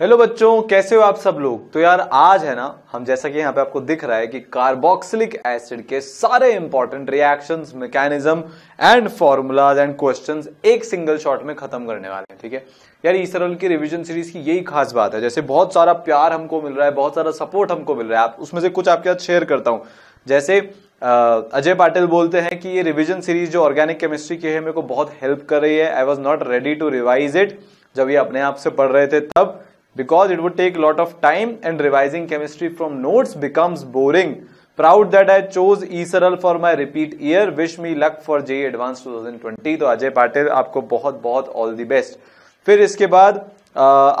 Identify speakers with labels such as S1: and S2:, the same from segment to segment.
S1: Hello बच्चों कैसे हो आप सब लोग तो यार आज है ना हम जैसा कि यहाँ पे आपको दिख रहा है कि कार्बोक्सिलिक एसिड के सारे important reactions mechanism and formulas and questions एक सिंगल शॉट में खत्म करने वाले हैं ठीक है यार ई की रिवीजन सीरीज की यही खास बात है जैसे बहुत सारा प्यार हमको मिल रहा है बहुत सारा सपोर्ट हमको मिल रहा है आप उसमें से कुछ आपके साथ शेयर करता हूँ जैसे अजय पाटिल बोलते हैं कि ये रिविजन सीरीज जो ऑर्गेनिक केमिस्ट्री की है मेरे को बहुत हेल्प कर रही है I was not ready to revise it जब ये अपने आप से पढ़ रहे थे तब because it would take a lot of time and revising chemistry from notes becomes boring. Proud that I chose ESRL for my repeat year. Wish me luck for JE Advanced 2020. तो अजय पाटिल आपको बहुत बहुत ऑल द बेस्ट फिर इसके बाद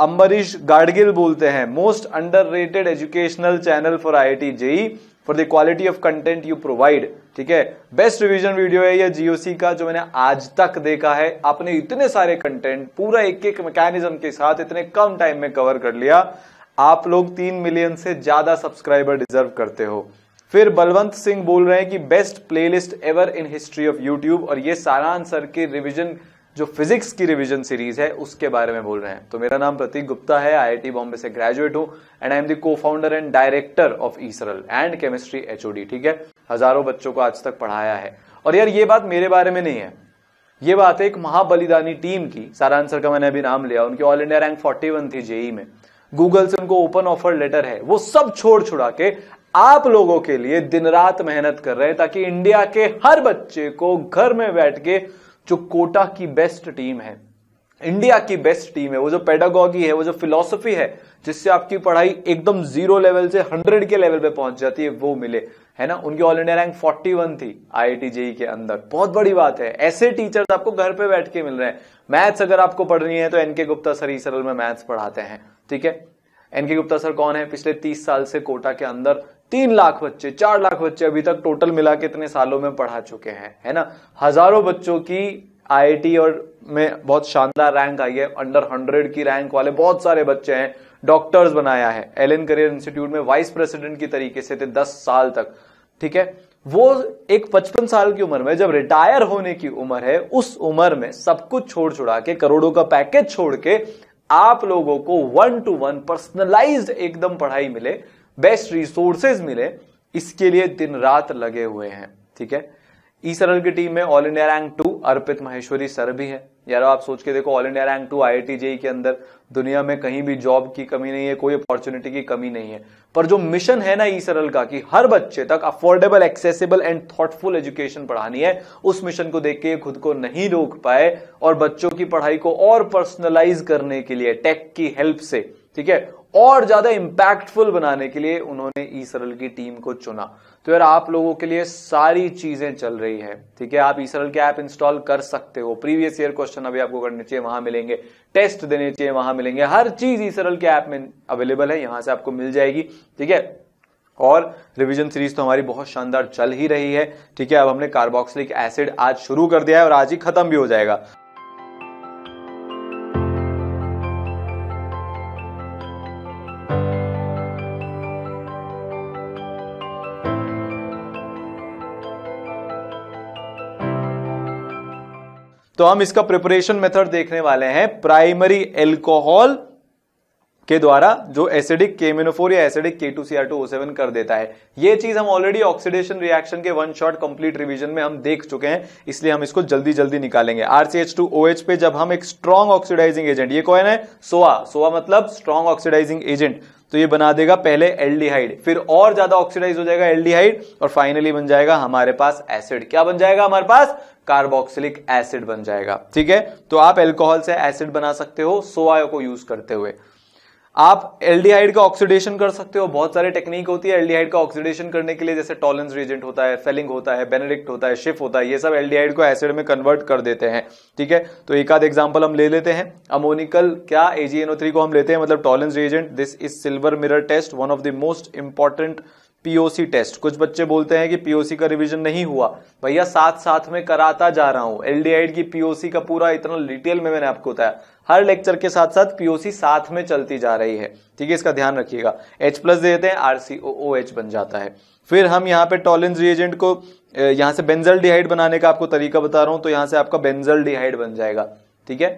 S1: अम्बरीश गाडगिल बोलते हैं most underrated educational channel for I I T JEE for the quality of content you provide ठीक है बेस्ट रिविजन वीडियो है यह जीओसी का जो मैंने आज तक देखा है आपने इतने सारे कंटेंट पूरा एक एक मैकेनिज्म के साथ इतने कम टाइम में कवर कर लिया आप लोग तीन मिलियन से ज्यादा सब्सक्राइबर डिजर्व करते हो फिर बलवंत सिंह बोल रहे हैं कि best playlist ever in history of YouTube और ये सारांश सर के रिविजन जो फिजिक्स की रिवीजन सीरीज है उसके बारे में बोल रहे हैं तो मेरा नाम प्रतीक गुप्ता है आईआईटी बॉम्बे से ग्रेजुएट हूँ and I am the co founder and director of eSaral and chemistry HOD ठीक है हजारों बच्चों को आज तक पढ़ाया है और यार ये बात मेरे बारे में नहीं है ये बात है एक महाबलिदानी टीम की सारा आंसर का मैंने अभी नाम लिया उनकी ऑल इंडिया रैंक 41 थी जेई e में गूगल से उनको ओपन ऑफर लेटर है वो सब छोड़ छुड़ा के आप लोगों के लिए दिन रात मेहनत कर रहे हैं ताकि इंडिया के हर बच्चे को घर में बैठ के जो कोटा की बेस्ट टीम है इंडिया की बेस्ट टीम है वो जो पेडागॉगी है वो जो फिलोसफी है जिससे आपकी पढ़ाई एकदम जीरो लेवल से हंड्रेड के लेवल पे पहुंच जाती है वो मिले है ना उनकी all India rank forty one थी आई जेई e के अंदर बहुत बड़ी बात है ऐसे टीचर्स आपको घर पे बैठ के मिल रहे हैं मैथ्स अगर आपको पढ़नी है तो एनके गुप्ता सर ही सरल में मैथ्स पढ़ाते हैं ठीक है एनके गुप्ता सर कौन है पिछले तीस साल से कोटा के अंदर तीन लाख बच्चे चार लाख बच्चे अभी तक टोटल मिला के इतने सालों में पढ़ा चुके हैं है ना हजारों बच्चों की आईआईटी और में बहुत शानदार रैंक आई है अंडर हंड्रेड की रैंक वाले बहुत सारे बच्चे हैं डॉक्टर्स बनाया है एल एन करियर इंस्टीट्यूट में वाइस प्रेसिडेंट की तरीके से थे दस साल तक ठीक है वो एक पचपन साल की उम्र में जब रिटायर होने की उम्र है उस उम्र में सब कुछ छोड़ छुड़ा के करोड़ों का पैकेज छोड़ के आप लोगों को वन टू वन पर्सनलाइज्ड एकदम पढ़ाई मिले बेस्ट रिसोर्सेज मिले इसके लिए दिन रात लगे हुए हैं ठीक है ई सरल की टीम में all India rank two Arpit Maheshwari sir भी है यार आप सोच के देखो all India rank two I I के अंदर दुनिया में कहीं भी जॉब की कमी नहीं है कोई अपॉर्चुनिटी की कमी नहीं है पर जो मिशन है ना ई सरल का कि हर बच्चे तक affordable accessible and thoughtful education पढ़ानी है उस मिशन को देख के खुद को नहीं रोक पाए और बच्चों की पढ़ाई को और पर्सनलाइज करने के लिए टेक की हेल्प से ठीक है और ज्यादा इंपैक्टफुल बनाने के लिए उन्होंने ई सरल की टीम को चुना तो यार आप लोगों के लिए सारी चीजें चल रही है ठीक है आप ई सरल के ऐप इंस्टॉल कर सकते हो प्रीवियस ईयर क्वेश्चन अभी आपको करने चाहिए वहां मिलेंगे टेस्ट देने चाहिए वहां मिलेंगे हर चीज ई सरल के ऐप में अवेलेबल है यहां से आपको मिल जाएगी ठीक है और रिवीजन सीरीज तो हमारी बहुत शानदार चल ही रही है ठीक है अब हमने कार्बोक्सिलिक एसिड आज शुरू कर दिया है और आज ही खत्म भी हो जाएगा तो हम इसका प्रिपरेशन मेथड देखने वाले हैं प्राइमरी एल्कोहल के द्वारा जो एसिडिक केमिनोफोर या acidic K two C R two O seven कर देता है यह चीज हम ऑलरेडी ऑक्सीडेशन रिएक्शन के वन शॉट कंप्लीट रिवीजन में हम देख चुके हैं इसलिए हम इसको जल्दी जल्दी निकालेंगे आरसीएच टू ओ एच पे जब हम एक स्ट्रॉन्ग ऑक्सीडाइजिंग एजेंट ये कौन है सोआ सोआ मतलब स्ट्रॉन्ग ऑक्सीडाइजिंग एजेंट तो ये बना देगा पहले एल्डिहाइड फिर और ज्यादा ऑक्सीडाइज हो जाएगा एल्डिहाइड और फाइनली बन जाएगा हमारे पास एसिड क्या बन जाएगा हमारे पास कार्बोक्सिलिक एसिड बन जाएगा ठीक है तो आप एल्कोहल से एसिड बना सकते हो सोआ को यूज करते हुए आप एल्डिहाइड का ऑक्सीडेशन कर सकते हो बहुत सारे टेक्निक होती है एल्डिहाइड का ऑक्सीडेशन करने के लिए जैसे टॉलेंस रीजेंट होता है फेलिंग होता है बेनेडिक्ट होता है शिफ होता है ये सब एल्डिहाइड को एसिड में कन्वर्ट कर देते हैं ठीक है तो एक आध एग्जाम्पल हम ले लेते हैं अमोनिकल क्या एजीएनओ को हम लेते हैं मतलब Tollens reagent this is silver mirror test one of the most important POC test कुछ बच्चे बोलते हैं कि पीओसी का रिवीजन नहीं हुआ भैया साथ साथ में कराता जा रहा हूं एलडीआईड की पीओसी का पूरा इतना डिटेल में मैंने आपको बताया हर लेक्चर के साथ साथ पीओसी साथ में चलती जा रही है ठीक है इसका ध्यान रखिएगा एच प्लस दे देते हैं आरसीओ एच बन जाता है फिर हम यहाँ पे टॉलिन रिएजेंट को यहाँ से बेंजल डिहाइड बनाने का आपको तरीका बता रहा हूँ तो यहाँ से आपका बेंजल डिहाइड बन जाएगा ठीक है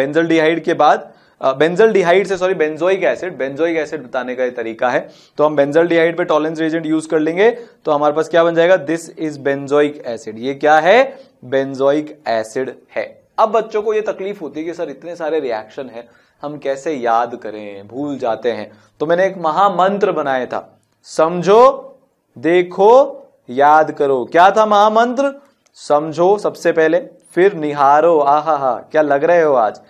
S1: बेंजल डिहाइड के बाद बेंजल डिहाइड से sorry benzoic acid benzoic acid बताने का ये तरीका है तो हम बेंजल डिहाइड पे टॉलेंस रेजेंट यूज कर लेंगे तो हमारे पास क्या बन जाएगा दिस इज बेंजोइक एसिड ये क्या है बेंजोइक एसिड है अब बच्चों को ये तकलीफ होती है कि सर इतने सारे रिएक्शन है हम कैसे याद करें भूल जाते हैं तो मैंने एक महामंत्र बनाया था समझो देखो याद करो क्या था महामंत्र समझो सबसे पहले फिर निहारो आहा हा क्या लग रहे हो आज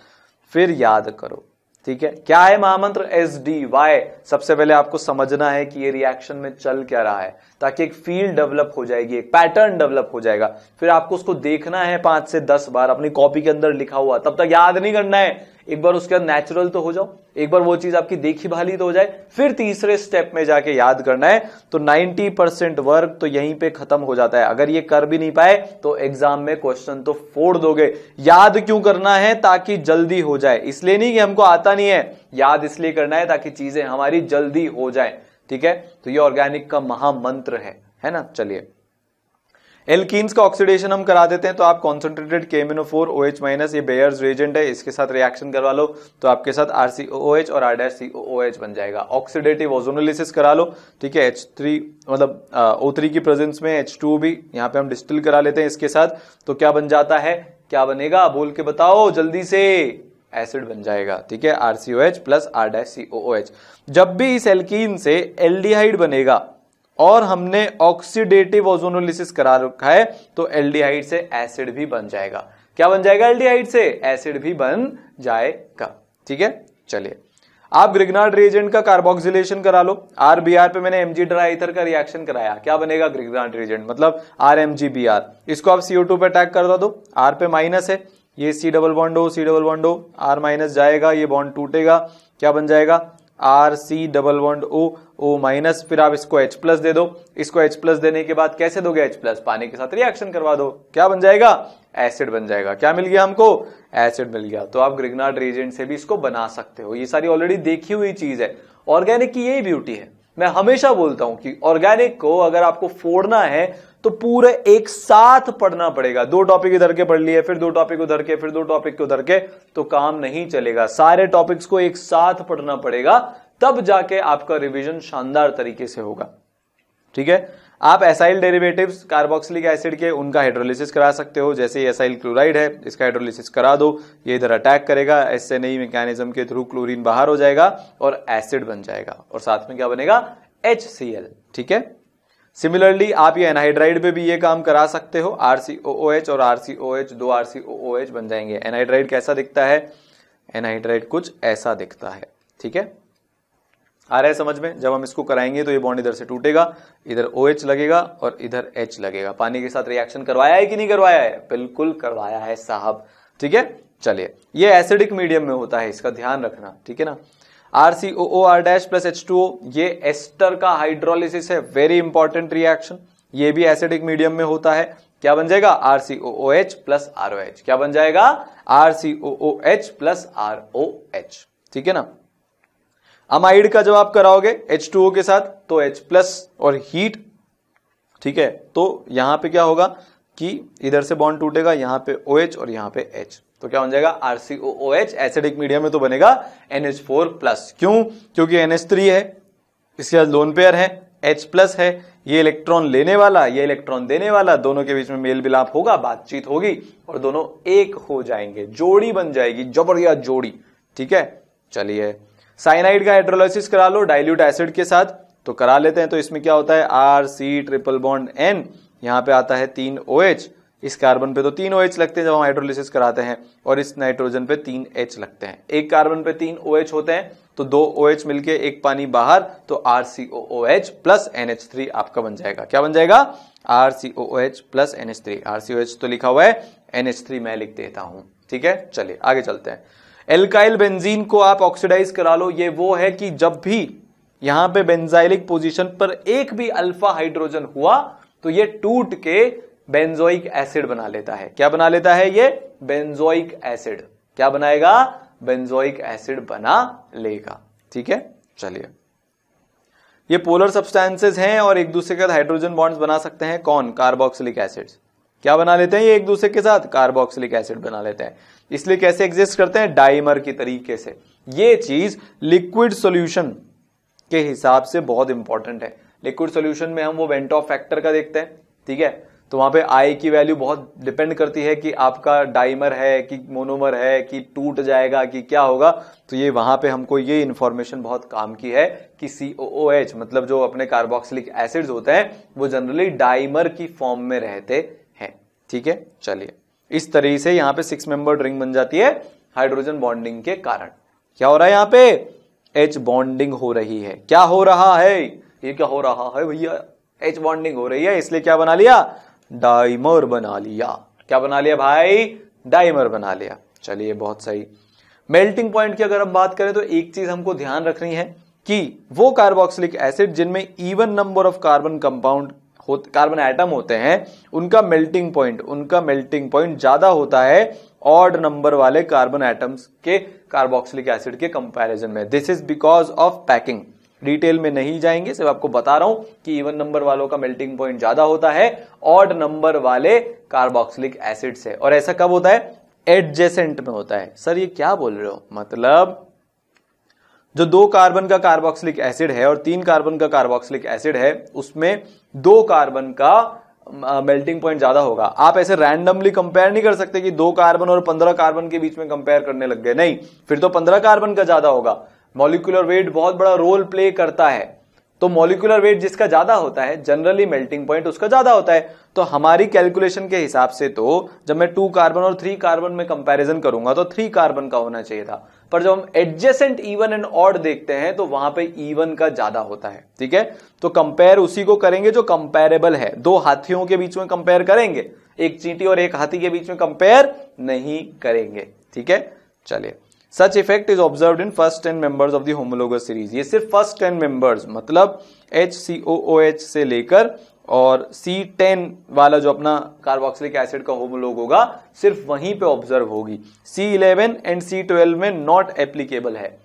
S1: फिर याद करो ठीक है क्या है महामंत्र एस डी वाई सबसे पहले आपको समझना है कि ये रिएक्शन में चल क्या रहा है ताकि एक फील्ड डेवलप हो जाएगी एक पैटर्न डेवलप हो जाएगा फिर आपको उसको देखना है पांच से दस बार अपनी कॉपी के अंदर लिखा हुआ तब तक याद नहीं करना है एक बार उसके बाद नेचुरल तो हो जाओ एक बार वो चीज आपकी देखी भाली तो हो जाए फिर तीसरे स्टेप में जाके याद करना है तो 90 परसेंट वर्क तो यहीं पे खत्म हो जाता है अगर ये कर भी नहीं पाए तो एग्जाम में क्वेश्चन तो फोड़ दोगे याद क्यों करना है ताकि जल्दी हो जाए इसलिए नहीं कि हमको आता नहीं है याद इसलिए करना है ताकि चीजें हमारी जल्दी हो जाए ठीक है तो ये ऑर्गेनिक का महामंत्र है है ना चलिए एल्किन्स का ऑक्सीडेशन हम करा देते हैं तो आप कॉन्सेंट्रेटेड केमिनोफोर ओ एच माइनस ये बेयर्स रेजेंट है इसके साथ रिएक्शन करवा लो तो आपके साथ आर सी ओ एच और R dash C O H बन जाएगा ऑक्सीडेटिव ओजोनोलिसिस करा लो ठीक है एच थ्री मतलब ओ थ्री की प्रेजेंस में एच टू भी यहाँ पे हम डिस्टिल करा लेते हैं इसके साथ तो क्या बन जाता है क्या बनेगा बोल के बताओ जल्दी से एसिड बन जाएगा ठीक है R C O H plus R dash C O H जब भी इस एल्कीन से एल्डिहाइड बनेगा और हमने ऑक्सीडेटिव ओजोनोलिसिस करा रखा है तो एल्डिहाइड से एसिड भी बन जाएगा क्या बन जाएगा एल्डिहाइड से एसिड भी बन जाएगा ठीक है चलिए आप ग्रिगनार्ड रिएजेंट का कार्बोक्सिलेशन करा लो आरबीआर पे मैंने एमजी ड्राइथर का रिएक्शन कराया क्या बनेगा ग्रिगनार्ड रिएजेंट मतलब R M G B R इसको आप सीओ टू पे अटैक कर दो आर पे माइनस है ये सी डबल बॉन्ड हो सी डबल बॉन्ड हो आर माइनस जाएगा ये बॉन्ड टूटेगा क्या बन जाएगा R C double bond O O minus फिर आप इसको एच प्लस दे दो इसको एच प्लस देने के बाद कैसे दोगे एच प्लस पानी के साथ रिएक्शन करवा दो क्या बन जाएगा एसिड बन जाएगा क्या मिल गया हमको एसिड मिल गया तो आप ग्रिगनार्ड रिएजेंट से भी इसको बना सकते हो ये सारी ऑलरेडी देखी हुई चीज है ऑर्गेनिक की यही ब्यूटी है मैं हमेशा बोलता हूं कि ऑर्गेनिक को अगर आपको फोड़ना है तो पूरे एक साथ पढ़ना पड़ेगा दो टॉपिक इधर के पढ़ लिए फिर दो टॉपिक उधर के फिर दो टॉपिक उधर के तो काम नहीं चलेगा सारे टॉपिक्स को एक साथ पढ़ना पड़ेगा तब जाके आपका रिविजन शानदार तरीके से होगा ठीक है आप एसाइल डेरिवेटिव्स कार्बोक्सिलिक एसिड के उनका हाइड्रोलिसिस करा सकते हो जैसे एसाइल क्लोराइड है इसका हाइड्रोलिसिस करा दो ये इधर अटैक करेगा ऐसे नहीं मैकेनिज्म के थ्रू क्लोरीन बाहर हो जाएगा और एसिड बन जाएगा और साथ में क्या बनेगा एच ठीक है सिमिलरली आप ये एनहाइड्राइड पे भी ये काम करा सकते हो आरसीओएच और आरसीओएच दो आरसीओएच बन जाएंगे एनहाइड्राइड कैसा दिखता है एनहाइड्राइड कुछ ऐसा दिखता है ठीक है आ रहा है समझ में जब हम इसको कराएंगे तो ये बॉन्ड इधर से टूटेगा इधर ओ OH लगेगा और इधर एच लगेगा पानी के साथ रिएक्शन करवाया है कि नहीं करवाया है बिल्कुल करवाया है साहब ठीक है चलिए ये एसिडिक मीडियम में होता है इसका ध्यान रखना ठीक है ना R C O O R dash plus H two O ये एस्टर का हाइड्रोलिसिस है वेरी इंपॉर्टेंट रिएक्शन ये भी एसिडिक मीडियम में होता है क्या बन जाएगा R C O O H plus R O H क्या बन जाएगा R C O O H plus R O H ठीक है ना अमाइड का जब आप कराओगे एच टू ओ के साथ तो एच प्लस और हीट ठीक है तो यहां पे क्या होगा कि इधर से बॉन्ड टूटेगा यहां पे ओ OH और यहां पे H तो क्या हो जाएगा आरसीओएच एसिडिक मीडिया में तो बनेगा NH4 प्लस क्यों क्योंकि NH3 है इसके बाद लोन पेयर है H प्लस है ये इलेक्ट्रॉन लेने वाला ये इलेक्ट्रॉन देने वाला दोनों के बीच में मेल मिलाप होगा बातचीत होगी और दोनों एक हो जाएंगे जोड़ी बन जाएगी जबरदस्त जोड़ी ठीक है चलिए साइनाइड का हाइड्रोलाइसिस करा लो डाइल्यूट एसिड के साथ तो करा लेते हैं तो इसमें क्या होता है R C triple bond N यहाँ पे आता है तीन ओ OH, इस कार्बन पे तो तीन ओ OH लगते हैं जब हम हाइड्रोलाइसिस कराते हैं और इस नाइट्रोजन पे तीन एच लगते हैं एक कार्बन पे तीन ओ OH होते हैं तो दो ओ OH मिलके एक पानी बाहर तो R C O O H plus N H three आपका बन जाएगा क्या बन जाएगा R C O O H plus N H three R C O H तो लिखा हुआ है एन एच थ्री मैं लिख देता हूं ठीक है चलिए आगे चलते हैं एल्काइल बेंजीन को आप ऑक्सीडाइज करा लो ये वो है कि जब भी यहां पे बेंजाइलिक पोजीशन पर एक भी अल्फा हाइड्रोजन हुआ तो ये टूट के बेंजोइक एसिड बना लेता है क्या बना लेता है ये बेंजोइक एसिड क्या बनाएगा बेंजोइक एसिड बना लेगा ठीक है चलिए ये पोलर सब्सटेंसेस हैं और एक दूसरे के साथ हाइड्रोजन बॉन्ड्स बना सकते हैं कौन कार्बोक्सिलिक एसिड्स क्या बना लेते हैं ये एक दूसरे के साथ कार्बोक्सिलिक एसिड बना लेते हैं इसलिए कैसे एग्जिस्ट करते हैं डाइमर के तरीके से ये चीज लिक्विड सोल्यूशन के हिसाब से बहुत इंपॉर्टेंट है लिक्विड सोल्यूशन में हम वो वेंट ऑफ फैक्टर का देखते हैं ठीक है तो वहां पे आई की वैल्यू बहुत डिपेंड करती है कि आपका डाइमर है कि मोनोमर है कि टूट जाएगा कि क्या होगा तो ये वहां पे हमको ये इंफॉर्मेशन बहुत काम की है कि एच मतलब जो अपने कार्बोक्सिलिक एसिड्स होते हैं वो जनरली डाइमर की फॉर्म में रहते ठीक है चलिए इस तरीके से यहां पे सिक्स मेंबर रिंग बन जाती है हाइड्रोजन बॉन्डिंग के कारण क्या हो रहा है यहां पे एच बॉन्डिंग हो रही है क्या हो रहा है ये क्या हो रहा है भैया एच बॉन्डिंग हो रही है इसलिए क्या बना लिया डाइमर बना लिया क्या बना लिया भाई डाइमर बना लिया चलिए बहुत सही मेल्टिंग पॉइंट की अगर हम बात करें तो एक चीज हमको ध्यान रखनी है कि वो कार्बोक्सिलिक एसिड जिनमें even number of carbon compound carbon atom होते हैं उनका मेल्टिंग पॉइंट उनका मेल्टिंग पॉइंट ज्यादा होता है ऑड नंबर वाले कार्बन आइटम्स के कार्बोक्सिलिक एसिड के कंपैरिजन में this is because of packing detail में नहीं जाएंगे सिर्फ आपको बता रहा हूं कि इवन नंबर वालों का मेल्टिंग पॉइंट ज्यादा होता है ऑड नंबर वाले कार्बोक्सिलिक एसिड से और ऐसा कब होता है एडजेसेंट में होता है सर ये क्या बोल रहे हो मतलब जो दो कार्बन का कार्बोक्सिलिक एसिड है और तीन कार्बन का कार्बोक्सिलिक एसिड है उसमें दो कार्बन का मेल्टिंग पॉइंट ज्यादा होगा आप ऐसे रैंडमली कंपेयर नहीं कर सकते कि दो कार्बन और पंद्रह कार्बन के बीच में कंपेयर करने लग गए नहीं फिर तो पंद्रह कार्बन का ज्यादा होगा मॉलिकुलर वेट बहुत बड़ा रोल प्ले करता है तो मोलिकुलर वेट जिसका ज्यादा होता है जनरली मेल्टिंग पॉइंट उसका ज्यादा होता है तो हमारी कैलकुलेशन के हिसाब से तो जब मैं टू कार्बन और थ्री कार्बन में कंपैरिजन करूंगा तो थ्री कार्बन का होना चाहिए था पर जब हम एडजेसेंट इवन एंड ऑड देखते हैं तो वहां पे इवन का ज्यादा होता है ठीक है तो कंपेयर उसी को करेंगे जो कंपेरेबल है दो हाथियों के बीच में कंपेयर करेंगे एक चींटी और एक हाथी के बीच में कंपेयर नहीं करेंगे ठीक है चलिए such effect is observe in first ten members of the homologous series ये सिर्फ फर्स्ट टेन मेंबर्स मतलब H C O O H से लेकर और सी टेन वाला जो अपना कार्बोक्सिलिक एसिड का होमोलोग होगा सिर्फ वहीं पे ऑब्जर्व होगी C eleven and C twelve में नॉट एप्लीकेबल है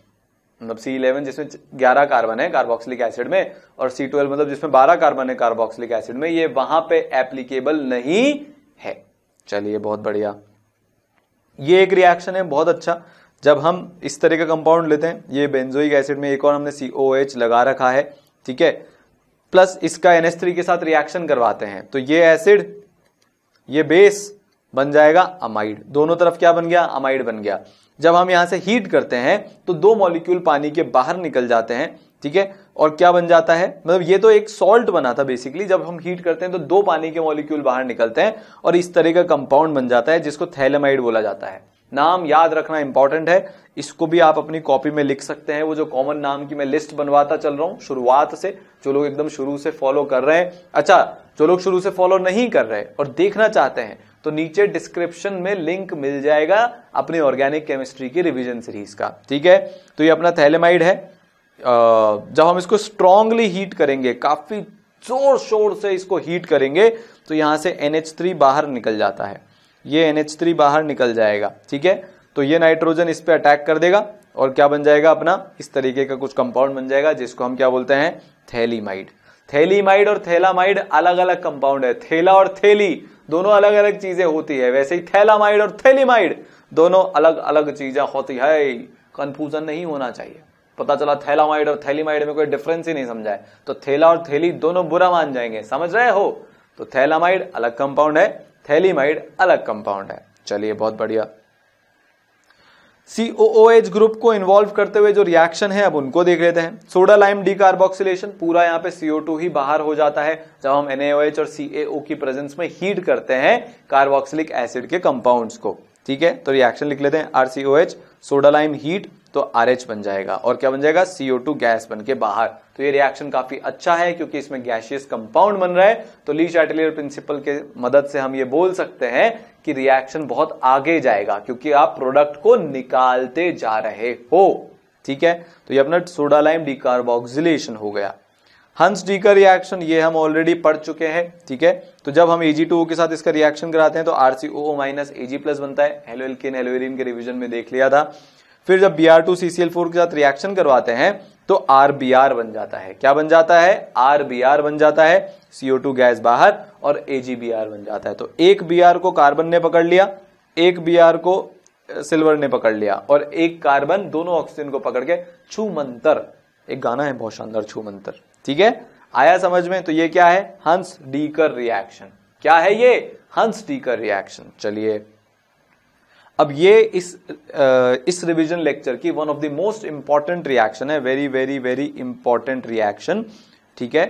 S1: मतलब सी इलेवन जिसमें ग्यारह कार्बन है कार्बोक्सिलिक एसिड में और सी ट्वेल्व मतलब जिसमें बारह कार्बन है कार्बोक्सिलिक एसिड में ये वहां पे एप्लीकेबल नहीं है चलिए बहुत बढ़िया ये एक रिएक्शन है बहुत अच्छा जब हम इस तरह का कंपाउंड लेते हैं ये बेंजोइक एसिड में एक और हमने सी लगा रखा है ठीक है प्लस इसका एन के साथ रिएक्शन करवाते हैं तो ये एसिड ये बेस बन जाएगा अमाइड दोनों तरफ क्या बन गया अमाइड बन गया जब हम यहां से हीट करते हैं तो दो मॉलिक्यूल पानी के बाहर निकल जाते हैं ठीक है और क्या बन जाता है मतलब ये तो एक सॉल्ट बना था बेसिकली जब हम हीट करते हैं तो दो पानी के मॉलिक्यूल बाहर निकलते हैं और इस तरह का कंपाउंड बन जाता है जिसको थैलेमाइड बोला जाता है नाम याद रखना इंपॉर्टेंट है इसको भी आप अपनी कॉपी में लिख सकते हैं वो जो कॉमन नाम की मैं लिस्ट बनवाता चल रहा हूं शुरुआत से जो लोग एकदम शुरू से फॉलो कर रहे हैं अच्छा जो लोग शुरू से फॉलो नहीं कर रहे और देखना चाहते हैं तो नीचे डिस्क्रिप्शन में लिंक मिल जाएगा अपनी ऑर्गेनिक केमिस्ट्री की रिविजन सीरीज का ठीक है तो ये अपना थैलेमाइड है जब हम इसको स्ट्रांगली हीट करेंगे काफी जोर शोर से इसको हीट करेंगे तो यहां से NH3 बाहर निकल जाता है ये NH3 बाहर निकल जाएगा ठीक है तो ये नाइट्रोजन इस पर अटैक कर देगा और क्या बन जाएगा अपना इस तरीके का कुछ कंपाउंड बन जाएगा जिसको हम क्या बोलते हैं थैलीमाइड थैलीमाइड और थैलामाइड अलग अलग कंपाउंड है थैला और थैली दोनों अलग अलग चीजें होती है वैसे ही थैलामाइड और थैलीमाइड दोनों अलग अलग चीजें होती है कंफ्यूजन नहीं होना चाहिए पता चला थैलामाइड और थैलीमाइड में कोई डिफरेंस ही नहीं समझा है तो थैला और थैली दोनों बुरा मान जाएंगे समझ रहे हो तो थैलामाइड अलग कंपाउंड है थैलीमाइड अलग कंपाउंड है चलिए बहुत बढ़िया COOH ग्रुप को इन्वॉल्व करते हुए जो रिएक्शन है अब उनको देख लेते हैं सोडा लाइम कार्बोक्सिलेशन पूरा यहाँ पे CO2 ही बाहर हो जाता है जब हम NaOH और CaO की प्रेजेंस में हीट करते हैं कार्बोक्सिलिक एसिड के कंपाउंड्स को ठीक है तो रिएक्शन लिख लेते हैं RCOH सोडा लाइम हीट तो आर बन जाएगा और क्या बन जाएगा CO2 गैस बन के बाहर तो ये रिएक्शन काफी अच्छा है क्योंकि इसमें गैशियस कंपाउंड बन रहा है तो ली चैटलियर प्रिंसिपल के मदद से हम ये बोल सकते हैं कि रिएक्शन बहुत आगे जाएगा क्योंकि आप प्रोडक्ट को निकालते जा रहे हो ठीक है तो ये अपना सोडालाइम डिकार्बोक्सिलेशन हो गया हंस डी का रिएक्शन ये हम ऑलरेडी पढ़ चुके हैं ठीक है थीके? तो जब हम Ag2O के साथ इसका रिएक्शन कराते हैं तो आरसीओ माइनस Ag प्लस बनता है हेलोएल्केन हेलोएरिन के रिविजन में देख लिया था फिर जब B R two C C L four के साथ रिएक्शन करवाते हैं तो आर बी आर बन जाता है क्या बन जाता है आर बी आर बन जाता है सीओ टू गैस बाहर और ए जी बी आर बन जाता है तो एक बी आर को कार्बन ने पकड़ लिया एक बी आर को सिल्वर ने पकड़ लिया और एक कार्बन दोनों ऑक्सीजन को पकड़ के छू मंतर एक गाना है बहुत शानदार छू मंतर ठीक है आया समझ में तो ये क्या है हंस डीकर रिएक्शन क्या है ये हंस डीकर रिएक्शन चलिए अब ये इस इस रिवीजन लेक्चर की one of the most important reaction है very very very important reaction ठीक है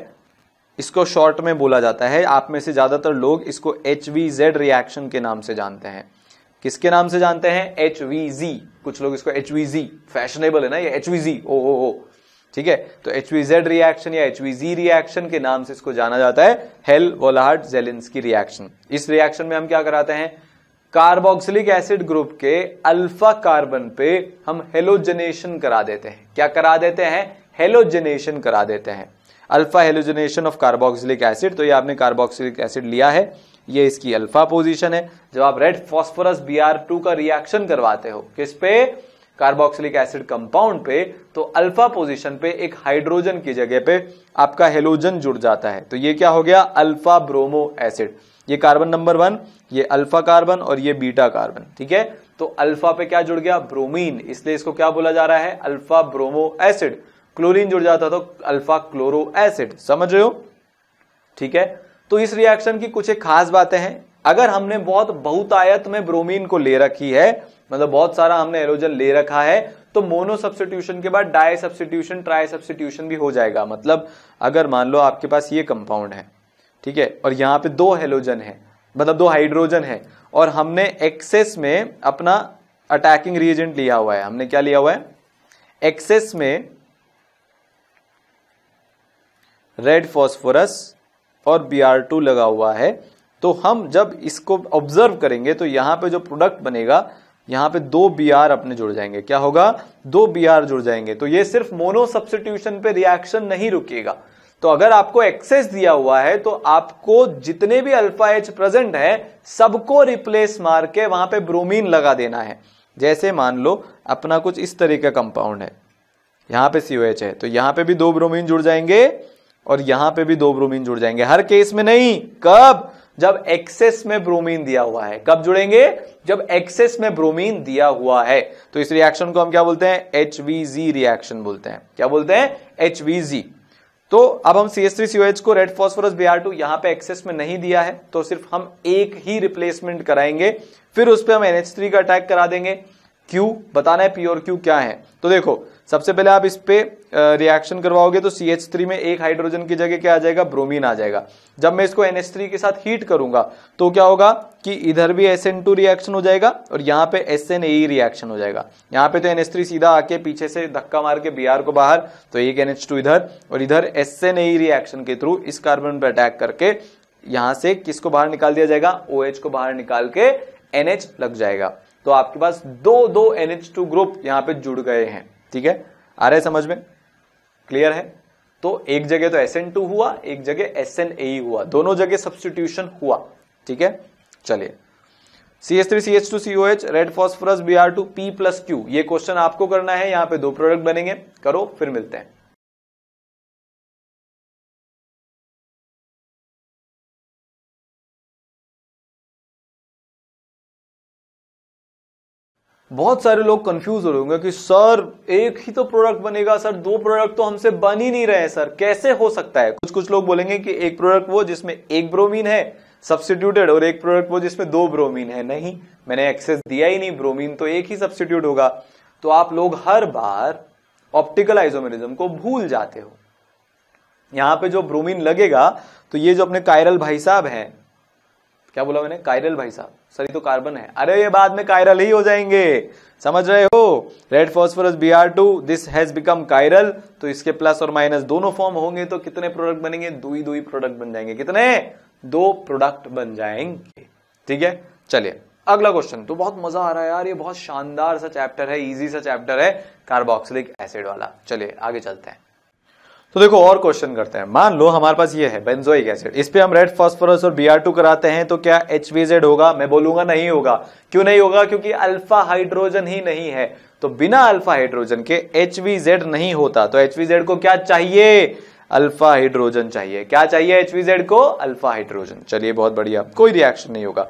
S1: इसको शॉर्ट में बोला जाता है आप में से ज़्यादातर लोग इसको एच वी जेड रिएक्शन के नाम से जानते हैं किसके नाम से जानते हैं एच वी जी कुछ लोग इसको एच वी जी फैशनेबल है ना ये एच वी जी ओ ओ हो ठीक है तो एच वी जेड रिएक्शन या एच वी जी रिएक्शन के नाम से इसको जाना जाता है हेल वोलाहट जेलिंस की रिएक्शन इस रिएक्शन में हम क्या कराते हैं कार्बोक्सिलिक एसिड ग्रुप के अल्फा कार्बन पे हम हेलोजनेशन करा देते हैं क्या करा देते हैं हेलोजनेशन करा देते हैं alpha halogenation of carboxylic acid तो ये आपने कार्बोक्सिलिक एसिड लिया है ये इसकी अल्फा पोजीशन है जब आप रेड फॉस्फोरस बी का रिएक्शन करवाते हो किस पे कार्बोक्सिलिक एसिड कंपाउंड पे तो अल्फा पोजीशन पे एक हाइड्रोजन की जगह पे आपका हेलोजन जुड़ जाता है तो ये क्या हो गया अल्फा ब्रोमो एसिड ये कार्बन नंबर वन ये अल्फा कार्बन और ये बीटा कार्बन ठीक है तो अल्फा पे क्या जुड़ गया ब्रोमीन इसलिए इसको क्या बोला जा रहा है अल्फा ब्रोमो एसिड क्लोरीन जुड़ जाता तो अल्फा क्लोरो एसिड समझ रहे हो ठीक है तो इस रिएक्शन की कुछ एक खास बातें हैं अगर हमने बहुत बहुतायत में ब्रोमीन को ले रखी है मतलब बहुत सारा हमने एलोजन ले रखा है तो मोनो सब्सिट्यूशन के बाद डाई सब्सिट्यूशन ट्राई सब्सिट्यूशन भी हो जाएगा मतलब अगर मान लो आपके पास ये कंपाउंड है ठीक है और यहां पे दो हेलोजन है मतलब दो हाइड्रोजन है और हमने एक्सेस में अपना अटैकिंग रिएजेंट लिया हुआ है हमने क्या लिया हुआ है एक्सेस में रेड फॉस्फोरस और बी आर टू लगा हुआ है तो हम जब इसको ऑब्जर्व करेंगे तो यहां पे जो प्रोडक्ट बनेगा यहां पे दो बी आर अपने जुड़ जाएंगे क्या होगा दो बी आर जुड़ जाएंगे तो ये सिर्फ मोनो सब्सिट्यूशन पे रिएक्शन नहीं रुकेगा तो अगर आपको एक्सेस दिया हुआ है तो आपको जितने भी अल्फा एच प्रेजेंट है सबको रिप्लेस मार के वहां पे ब्रोमीन लगा देना है जैसे मान लो अपना कुछ इस तरह का कंपाउंड है यहां पे सी है तो यहां पे भी दो ब्रोमीन जुड़ जाएंगे और यहां पे भी दो ब्रोमीन जुड़ जाएंगे हर केस में नहीं कब जब एक्सेस में ब्रोमीन दिया हुआ है कब जुड़ेंगे जब एक्सेस में ब्रोमीन दिया हुआ है तो इस रिएक्शन को हम क्या बोलते हैं एच रिएक्शन बोलते हैं क्या बोलते हैं एच तो अब हम CH3COH थ्री को red phosphorus B R two यहां पर एक्सेस में नहीं दिया है तो सिर्फ हम एक ही रिप्लेसमेंट कराएंगे फिर उस पर हम एनएच थ्री का अटैक करा देंगे क्यू बताना है प्योर और क्यू क्या है तो देखो सबसे पहले आप इस पे रिएक्शन करवाओगे तो सी एच थ्री में एक हाइड्रोजन की जगह क्या आ जाएगा ब्रोमीन आ जाएगा जब मैं इसको एन एच थ्री के साथ हीट करूंगा तो क्या होगा कि इधर भी एस एन टू रिएक्शन हो जाएगा और यहाँ पे एस एन ए रिएक्शन हो जाएगा यहाँ पे तो एन एच थ्री सीधा आके पीछे से धक्का मार के बी आर को बाहर तो एक एन एच टू इधर और इधर एस एन ए रिएक्शन के थ्रू इस कार्बन पर अटैक करके यहां से किसको बाहर निकाल दिया जाएगा ओ OH को बाहर निकाल के एन लग जाएगा तो आपके पास दो दो एन टू ग्रुप यहां पे जुड़ गए हैं ठीक है आ रहे समझ में क्लियर है तो एक जगह तो एस एन टू हुआ एक जगह एस एन ए हुआ दोनों जगह सब्सटीट्यूशन हुआ ठीक है चलिए C three C H two C O H red phosphorus B R two P plus Q ये क्वेश्चन आपको करना है यहां पे दो प्रोडक्ट बनेंगे करो फिर मिलते हैं बहुत सारे लोग कंफ्यूज हो रहे होंगे कि सर एक ही तो प्रोडक्ट बनेगा सर दो प्रोडक्ट तो हमसे बन ही नहीं रहे सर कैसे हो सकता है कुछ कुछ लोग बोलेंगे कि एक प्रोडक्ट वो जिसमें एक ब्रोमीन है सब्सटीट्यूटेड और एक प्रोडक्ट वो जिसमें दो ब्रोमीन है नहीं मैंने एक्सेस दिया ही नहीं ब्रोमीन तो एक ही सब्सटीट्यूट होगा तो आप लोग हर बार ऑप्टिकल आइसोमेरिज्म को भूल जाते हो यहां पे जो ब्रोमीन लगेगा तो ये जो अपने कायरल भाई साहब हैं क्या बोला मैंने कायरल भाई साहब सर तो कार्बन है अरे ये बाद में कायरल ही हो जाएंगे समझ रहे हो red phosphorus B R two this has become chiral तो इसके प्लस और माइनस दोनों फॉर्म होंगे तो कितने प्रोडक्ट बनेंगे दो ही दो ही प्रोडक्ट बन जाएंगे कितने दो प्रोडक्ट बन जाएंगे ठीक है चलिए अगला क्वेश्चन तो बहुत मजा आ रहा है यार ये बहुत शानदार सा चैप्टर है इजी सा चैप्टर है कार्बोक्सिलिक एसिड वाला चलिए आगे चलते हैं तो देखो और क्वेश्चन करते हैं मान लो हमारे पास ये है बेंजोइक एसिड इस पे हम रेड फास्फोरस और बी कराते हैं तो क्या एच होगा मैं बोलूंगा नहीं होगा क्यों नहीं होगा क्योंकि अल्फा हाइड्रोजन ही नहीं है तो बिना अल्फा हाइड्रोजन के एच नहीं होता तो एच को क्या चाहिए अल्फा हाइड्रोजन चाहिए क्या चाहिए एच को अल्फा हाइड्रोजन चलिए बहुत बढ़िया कोई रिएक्शन नहीं होगा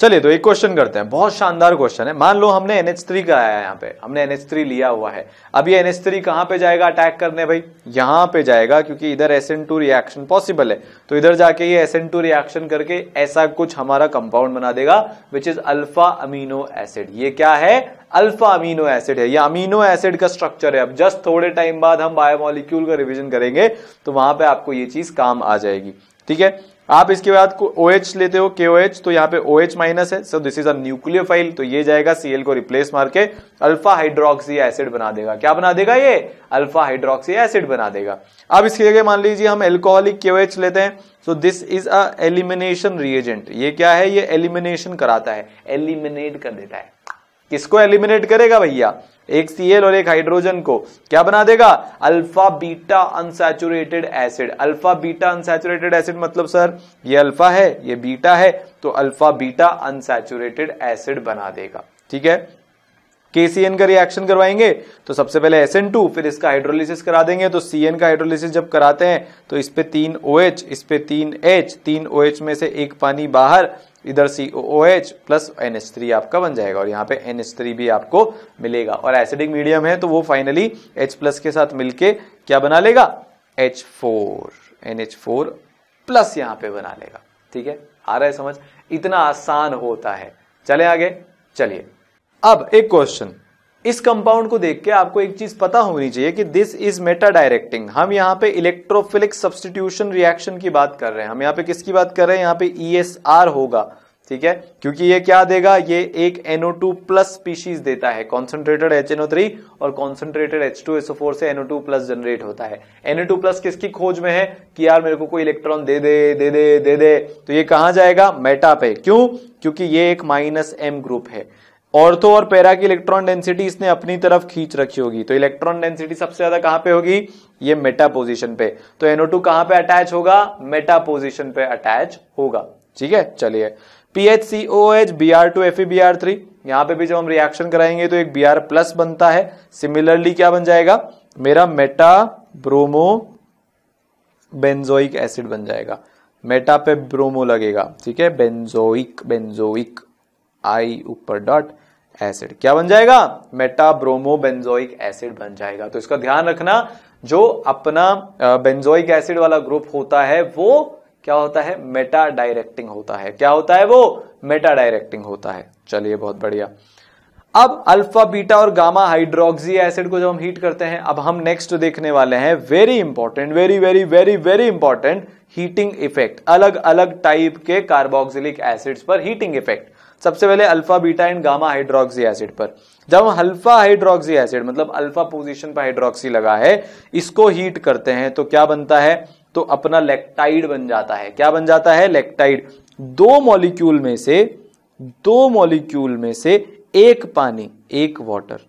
S1: चलिए तो एक क्वेश्चन करते हैं बहुत शानदार क्वेश्चन है मान लो हमने एन एच थ्री कराया है यहाँ पे हमने एन एच थ्री लिया हुआ है अब ये एन एच थ्री कहाँ पे जाएगा अटैक करने भाई यहाँ पे जाएगा क्योंकि इधर S N two reaction possible है तो इधर जाके ये एस एन टू रिएक्शन करके ऐसा कुछ हमारा कंपाउंड बना देगा which is alpha amino acid ये क्या है अल्फा अमीनो एसिड है ये अमीनो एसिड का स्ट्रक्चर है अब जस्ट थोड़े टाइम बाद हम बायोमोलिक्यूल का रिविजन करेंगे तो वहां पे आपको ये चीज काम आ जाएगी ठीक है आप इसके बाद ओ एच लेते हो के ओ एच तो यहाँ पे ओ एच माइनस है so this is a nucleophile तो ये जाएगा सीएल को रिप्लेस मार के अल्फा हाइड्रोक्सी एसिड बना देगा क्या बना देगा ये अल्फा हाइड्रोक्सी एसिड बना देगा अब इसकी जगह मान लीजिए हम एल्कोहलिक के ओ लेते हैं so this is a elimination reagent ये क्या है ये एलिमिनेशन कराता है एलिमिनेट कर देता है किसको एलिमिनेट करेगा भैया एक सीएल और एक हाइड्रोजन को क्या बना देगा alpha beta unsaturated acid alpha beta unsaturated acid मतलब सर ये अल्फा है ये बीटा है तो अल्फा बीटा अनसेचुरेटेड एसिड बना देगा ठीक है केसीएन का रिएक्शन करवाएंगे तो सबसे पहले टू फिर इसका हाइड्रोलिसिस करा देंगे तो सीएन का हाइड्रोलिसिस जब कराते हैं तो इस पे तीन OH इस पे तीन एच तीन ओ OH में से एक पानी बाहर इधर C O H plus N H three आपका बन जाएगा और यहाँ पे एन एच थ्री भी आपको मिलेगा और एसिडिक मीडियम है तो वो फाइनली एच प्लस के साथ मिलके क्या बना लेगा H four N H four plus यहाँ पे बना लेगा ठीक है आ रहा है समझ इतना आसान होता है चले आगे चलिए अब एक क्वेश्चन इस कंपाउंड को देख के आपको एक चीज पता होनी चाहिए कि दिस इज मेटा डायरेक्टिंग हम यहाँ पे इलेक्ट्रोफिलिक सब्सटीट्यूशन रिएक्शन की बात कर रहे हैं हम यहाँ पे किसकी बात कर रहे हैं यहाँ पे ई e होगा ठीक है क्योंकि ये क्या देगा ये एक NO2 प्लस स्पीशीज देता है कॉन्सेंट्रेटेड HNO3 और कॉन्सेंट्रेटेड H2SO4 से NO2 प्लस जनरेट होता है NO2 प्लस किसकी खोज में है कि यार मेरे को कोई इलेक्ट्रॉन दे दे दे दे दे दे तो ये कहा जाएगा मेटा पे क्यों क्योंकि ये एक माइनस एम ग्रुप है ऑर्थो और पैरा की इलेक्ट्रॉन डेंसिटी इसने अपनी तरफ खींच रखी होगी तो इलेक्ट्रॉन डेंसिटी सबसे ज्यादा कहां पे होगी ये मेटा पोजिशन पे तो टू कहां पे अटैच होगा मेटा पोजिशन पे अटैच होगा ठीक है चलिए PH C O H B R two F E B R three यहां पर भी जब हम रिएक्शन कराएंगे तो एक बी आर प्लस बनता है सिमिलरली क्या बन जाएगा मेरा मेटा ब्रोमो बेंजोइक एसिड बन जाएगा मेटा पे ब्रोमो लगेगा ठीक है बेंजोइक बेंजोइक आई ऊपर डॉट एसिड क्या बन जाएगा मेटाब्रोमोबेंजोइक एसिड बन जाएगा तो इसका ध्यान रखना जो अपना बेंजोइक एसिड वाला ग्रुप होता है वो क्या होता है मेटा डायरेक्टिंग होता है क्या होता है वो मेटा डायरेक्टिंग होता है चलिए बहुत बढ़िया अब अल्फा बीटा और गामा हाइड्रोक्सी एसिड को जब हम हीट करते हैं अब हम नेक्स्ट देखने वाले हैं very important very very very very important heating effect अलग अलग टाइप के कार्बोक्सिलिक एसिड्स पर हीटिंग इफेक्ट सबसे पहले alpha beta and gamma hydroxy acid पर जब हम अल्फा हाइड्रोक्सी एसिड मतलब अल्फा पोजीशन पर हाइड्रोक्सी लगा है इसको हीट करते हैं तो क्या बनता है तो अपना लेक्टाइड बन जाता है क्या बन जाता है लेक्टाइड दो मॉलिक्यूल में से दो मॉलिक्यूल में से एक पानी एक वाटर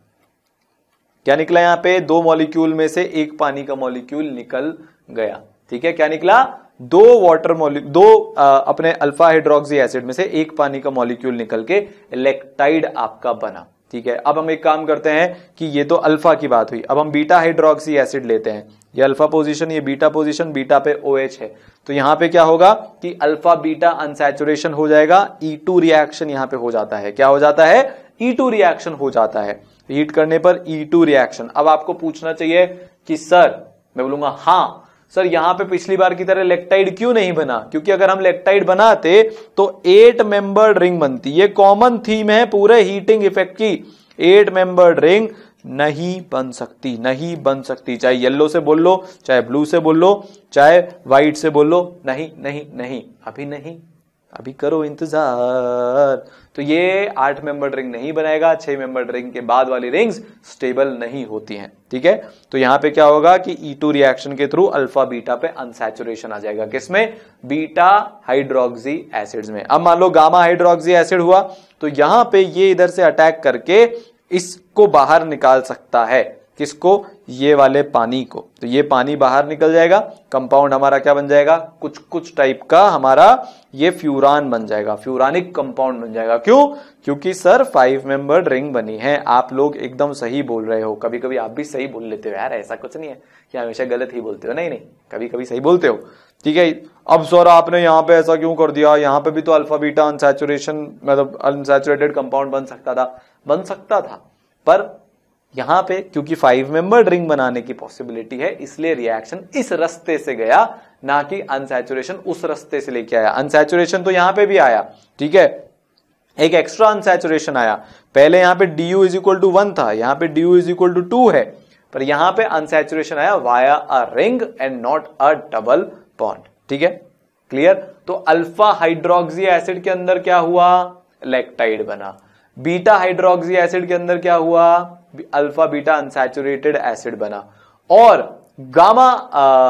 S1: क्या निकला यहां पे दो मॉलिक्यूल में से एक पानी का मॉलिक्यूल निकल गया ठीक है क्या निकला दो वाटर मॉलिक दो आ, अपने अल्फा हाइड्रोक्सी एसिड में से एक पानी का मॉलिक्यूल निकल के इलेक्टाइड आपका बना ठीक है अब हम एक काम करते हैं कि ये तो अल्फा की बात हुई अब हम बीटा हाइड्रोक्सी एसिड लेते हैं ये अल्फा पोजीशन ये बीटा पोजीशन बीटा पे ओएच OH है तो यहां पे क्या होगा कि अल्फा बीटा अनसेचुरेशन हो जाएगा ई टू रिएक्शन यहां पे हो जाता है क्या हो जाता है ई टू रिएक्शन हो जाता है हीट करने पर ई टू रिएक्शन अब आपको पूछना चाहिए कि सर मैं बोलूंगा हाँ सर यहां पे पिछली बार की तरह लेक्टाइड क्यों नहीं बना क्योंकि अगर हम लेक्टाइड बनाते तो एट मेंबर्ड रिंग बनती ये कॉमन थीम है पूरे हीटिंग इफेक्ट की एट मेंबर्ड रिंग नहीं बन सकती नहीं बन सकती चाहे येलो से बोल लो चाहे ब्लू से बोल लो चाहे व्हाइट से बोल लो नहीं नहीं नहीं अभी नहीं अभी करो इंतजार तो ये आठ मेंबर रिंग नहीं बनाएगा छह मेंबर रिंग के बाद वाली रिंग्स स्टेबल नहीं होती हैं ठीक है तो यहां पे क्या होगा कि ई टू रिएक्शन के थ्रू अल्फा बीटा पे अनसेचुरेशन आ जाएगा किसमें बीटा हाइड्रोक्सी एसिड्स में अब मान लो गामा हाइड्रोक्सी एसिड हुआ तो यहां पे ये इधर से अटैक करके इसको बाहर निकाल सकता है किसको ये वाले पानी को तो ये पानी बाहर निकल जाएगा कंपाउंड हमारा क्या बन जाएगा कुछ कुछ टाइप का हमारा ये फ्यूरान बन जाएगा फ्यूरानिक कंपाउंड बन जाएगा क्यों क्योंकि सर फाइव मेंबर्ड रिंग बनी है आप लोग एकदम सही बोल रहे हो कभी कभी आप भी सही बोल लेते हो यार ऐसा कुछ नहीं है कि हमेशा गलत ही बोलते हो नहीं नहीं कभी कभी सही बोलते हो ठीक है अब सर आपने यहाँ पे ऐसा क्यों कर दिया यहाँ पे भी तो अल्फाबीटा अनसेचुरेशन मतलब अनसेचुरेटेड कंपाउंड बन सकता था बन सकता था पर यहां पे क्योंकि फाइव मेंबर रिंग बनाने की पॉसिबिलिटी है इसलिए रिएक्शन इस रस्ते से गया ना कि अनसेचुरेशन उस रस्ते से लेके आया अनसेचुरेशन तो यहां पे भी आया ठीक है एक एक्स्ट्रा अनसेचुरेशन आया पहले यहां पे D U is equal to one था यहां पे D U is equal to two है पर यहां पे अनसेचुरेशन आया via a ring and not a double bond ठीक है क्लियर तो अल्फा हाइड्रोक्सी एसिड के अंदर क्या हुआ लेक्टाइड बना बीटा हाइड्रोक्सी एसिड के अंदर क्या हुआ अल्फा बीटा अनसेचुरेटेड एसिड बना और गामा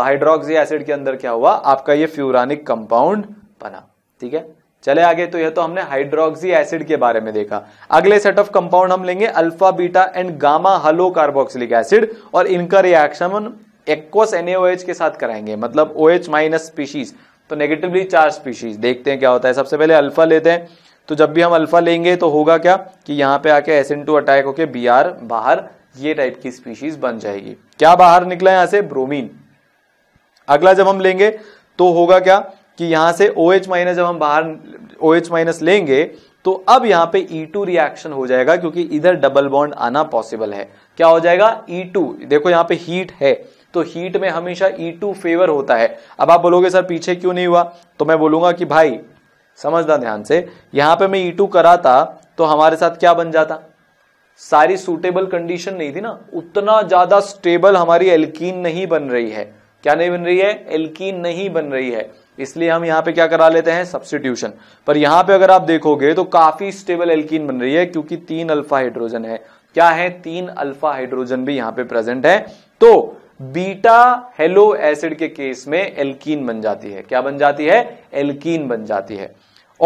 S1: हाइड्रोक्सी एसिड के अंदर क्या हुआ आपका ये फ्यूरानिक कंपाउंड बना ठीक है चले आगे तो यह तो हमने हाइड्रोक्सी एसिड के बारे में देखा अगले सेट ऑफ कंपाउंड हम लेंगे alpha beta and gamma halo carboxylic acid और इनका रिएक्शन एक्वस एनएच के साथ कराएंगे मतलब ओ एच माइनस स्पीशीज तो नेगेटिवली चार स्पीशीज देखते हैं क्या होता है सबसे पहले अल्फा लेते हैं तो जब भी हम अल्फा लेंगे तो होगा क्या कि यहाँ पे आके एस एन टू अटैक होके बी आर बाहर ये टाइप की स्पीशीज बन जाएगी क्या बाहर निकला यहाँ से ब्रोमीन अगला जब हम लेंगे तो होगा क्या कि यहाँ से ओ एच माइनस जब हम बाहर ओ एच माइनस लेंगे तो अब यहाँ पे E2 रिएक्शन हो जाएगा क्योंकि इधर डबल बॉन्ड आना पॉसिबल है क्या हो जाएगा E2 देखो यहाँ पे हीट है तो हीट में हमेशा E2 फेवर होता है अब आप बोलोगे सर पीछे क्यों नहीं हुआ तो मैं बोलूंगा कि भाई समझना ध्यान से यहां पे मैं ई e टू कराता तो हमारे साथ क्या बन जाता सारी सूटेबल कंडीशन नहीं थी ना उतना ज्यादा स्टेबल हमारी एल्कीन नहीं बन रही है क्या नहीं बन रही है एल्कीन नहीं बन रही है इसलिए हम यहां पे क्या करा लेते हैं सब्सटीट्यूशन पर यहां पे अगर आप देखोगे तो काफी स्टेबल एल्कीन बन रही है क्योंकि तीन अल्फा हाइड्रोजन है क्या है तीन अल्फा हाइड्रोजन भी यहां पे प्रेजेंट है तो बीटा हेलो एसिड के केस में एल्कीन बन जाती है क्या बन जाती है एल्कीन बन जाती है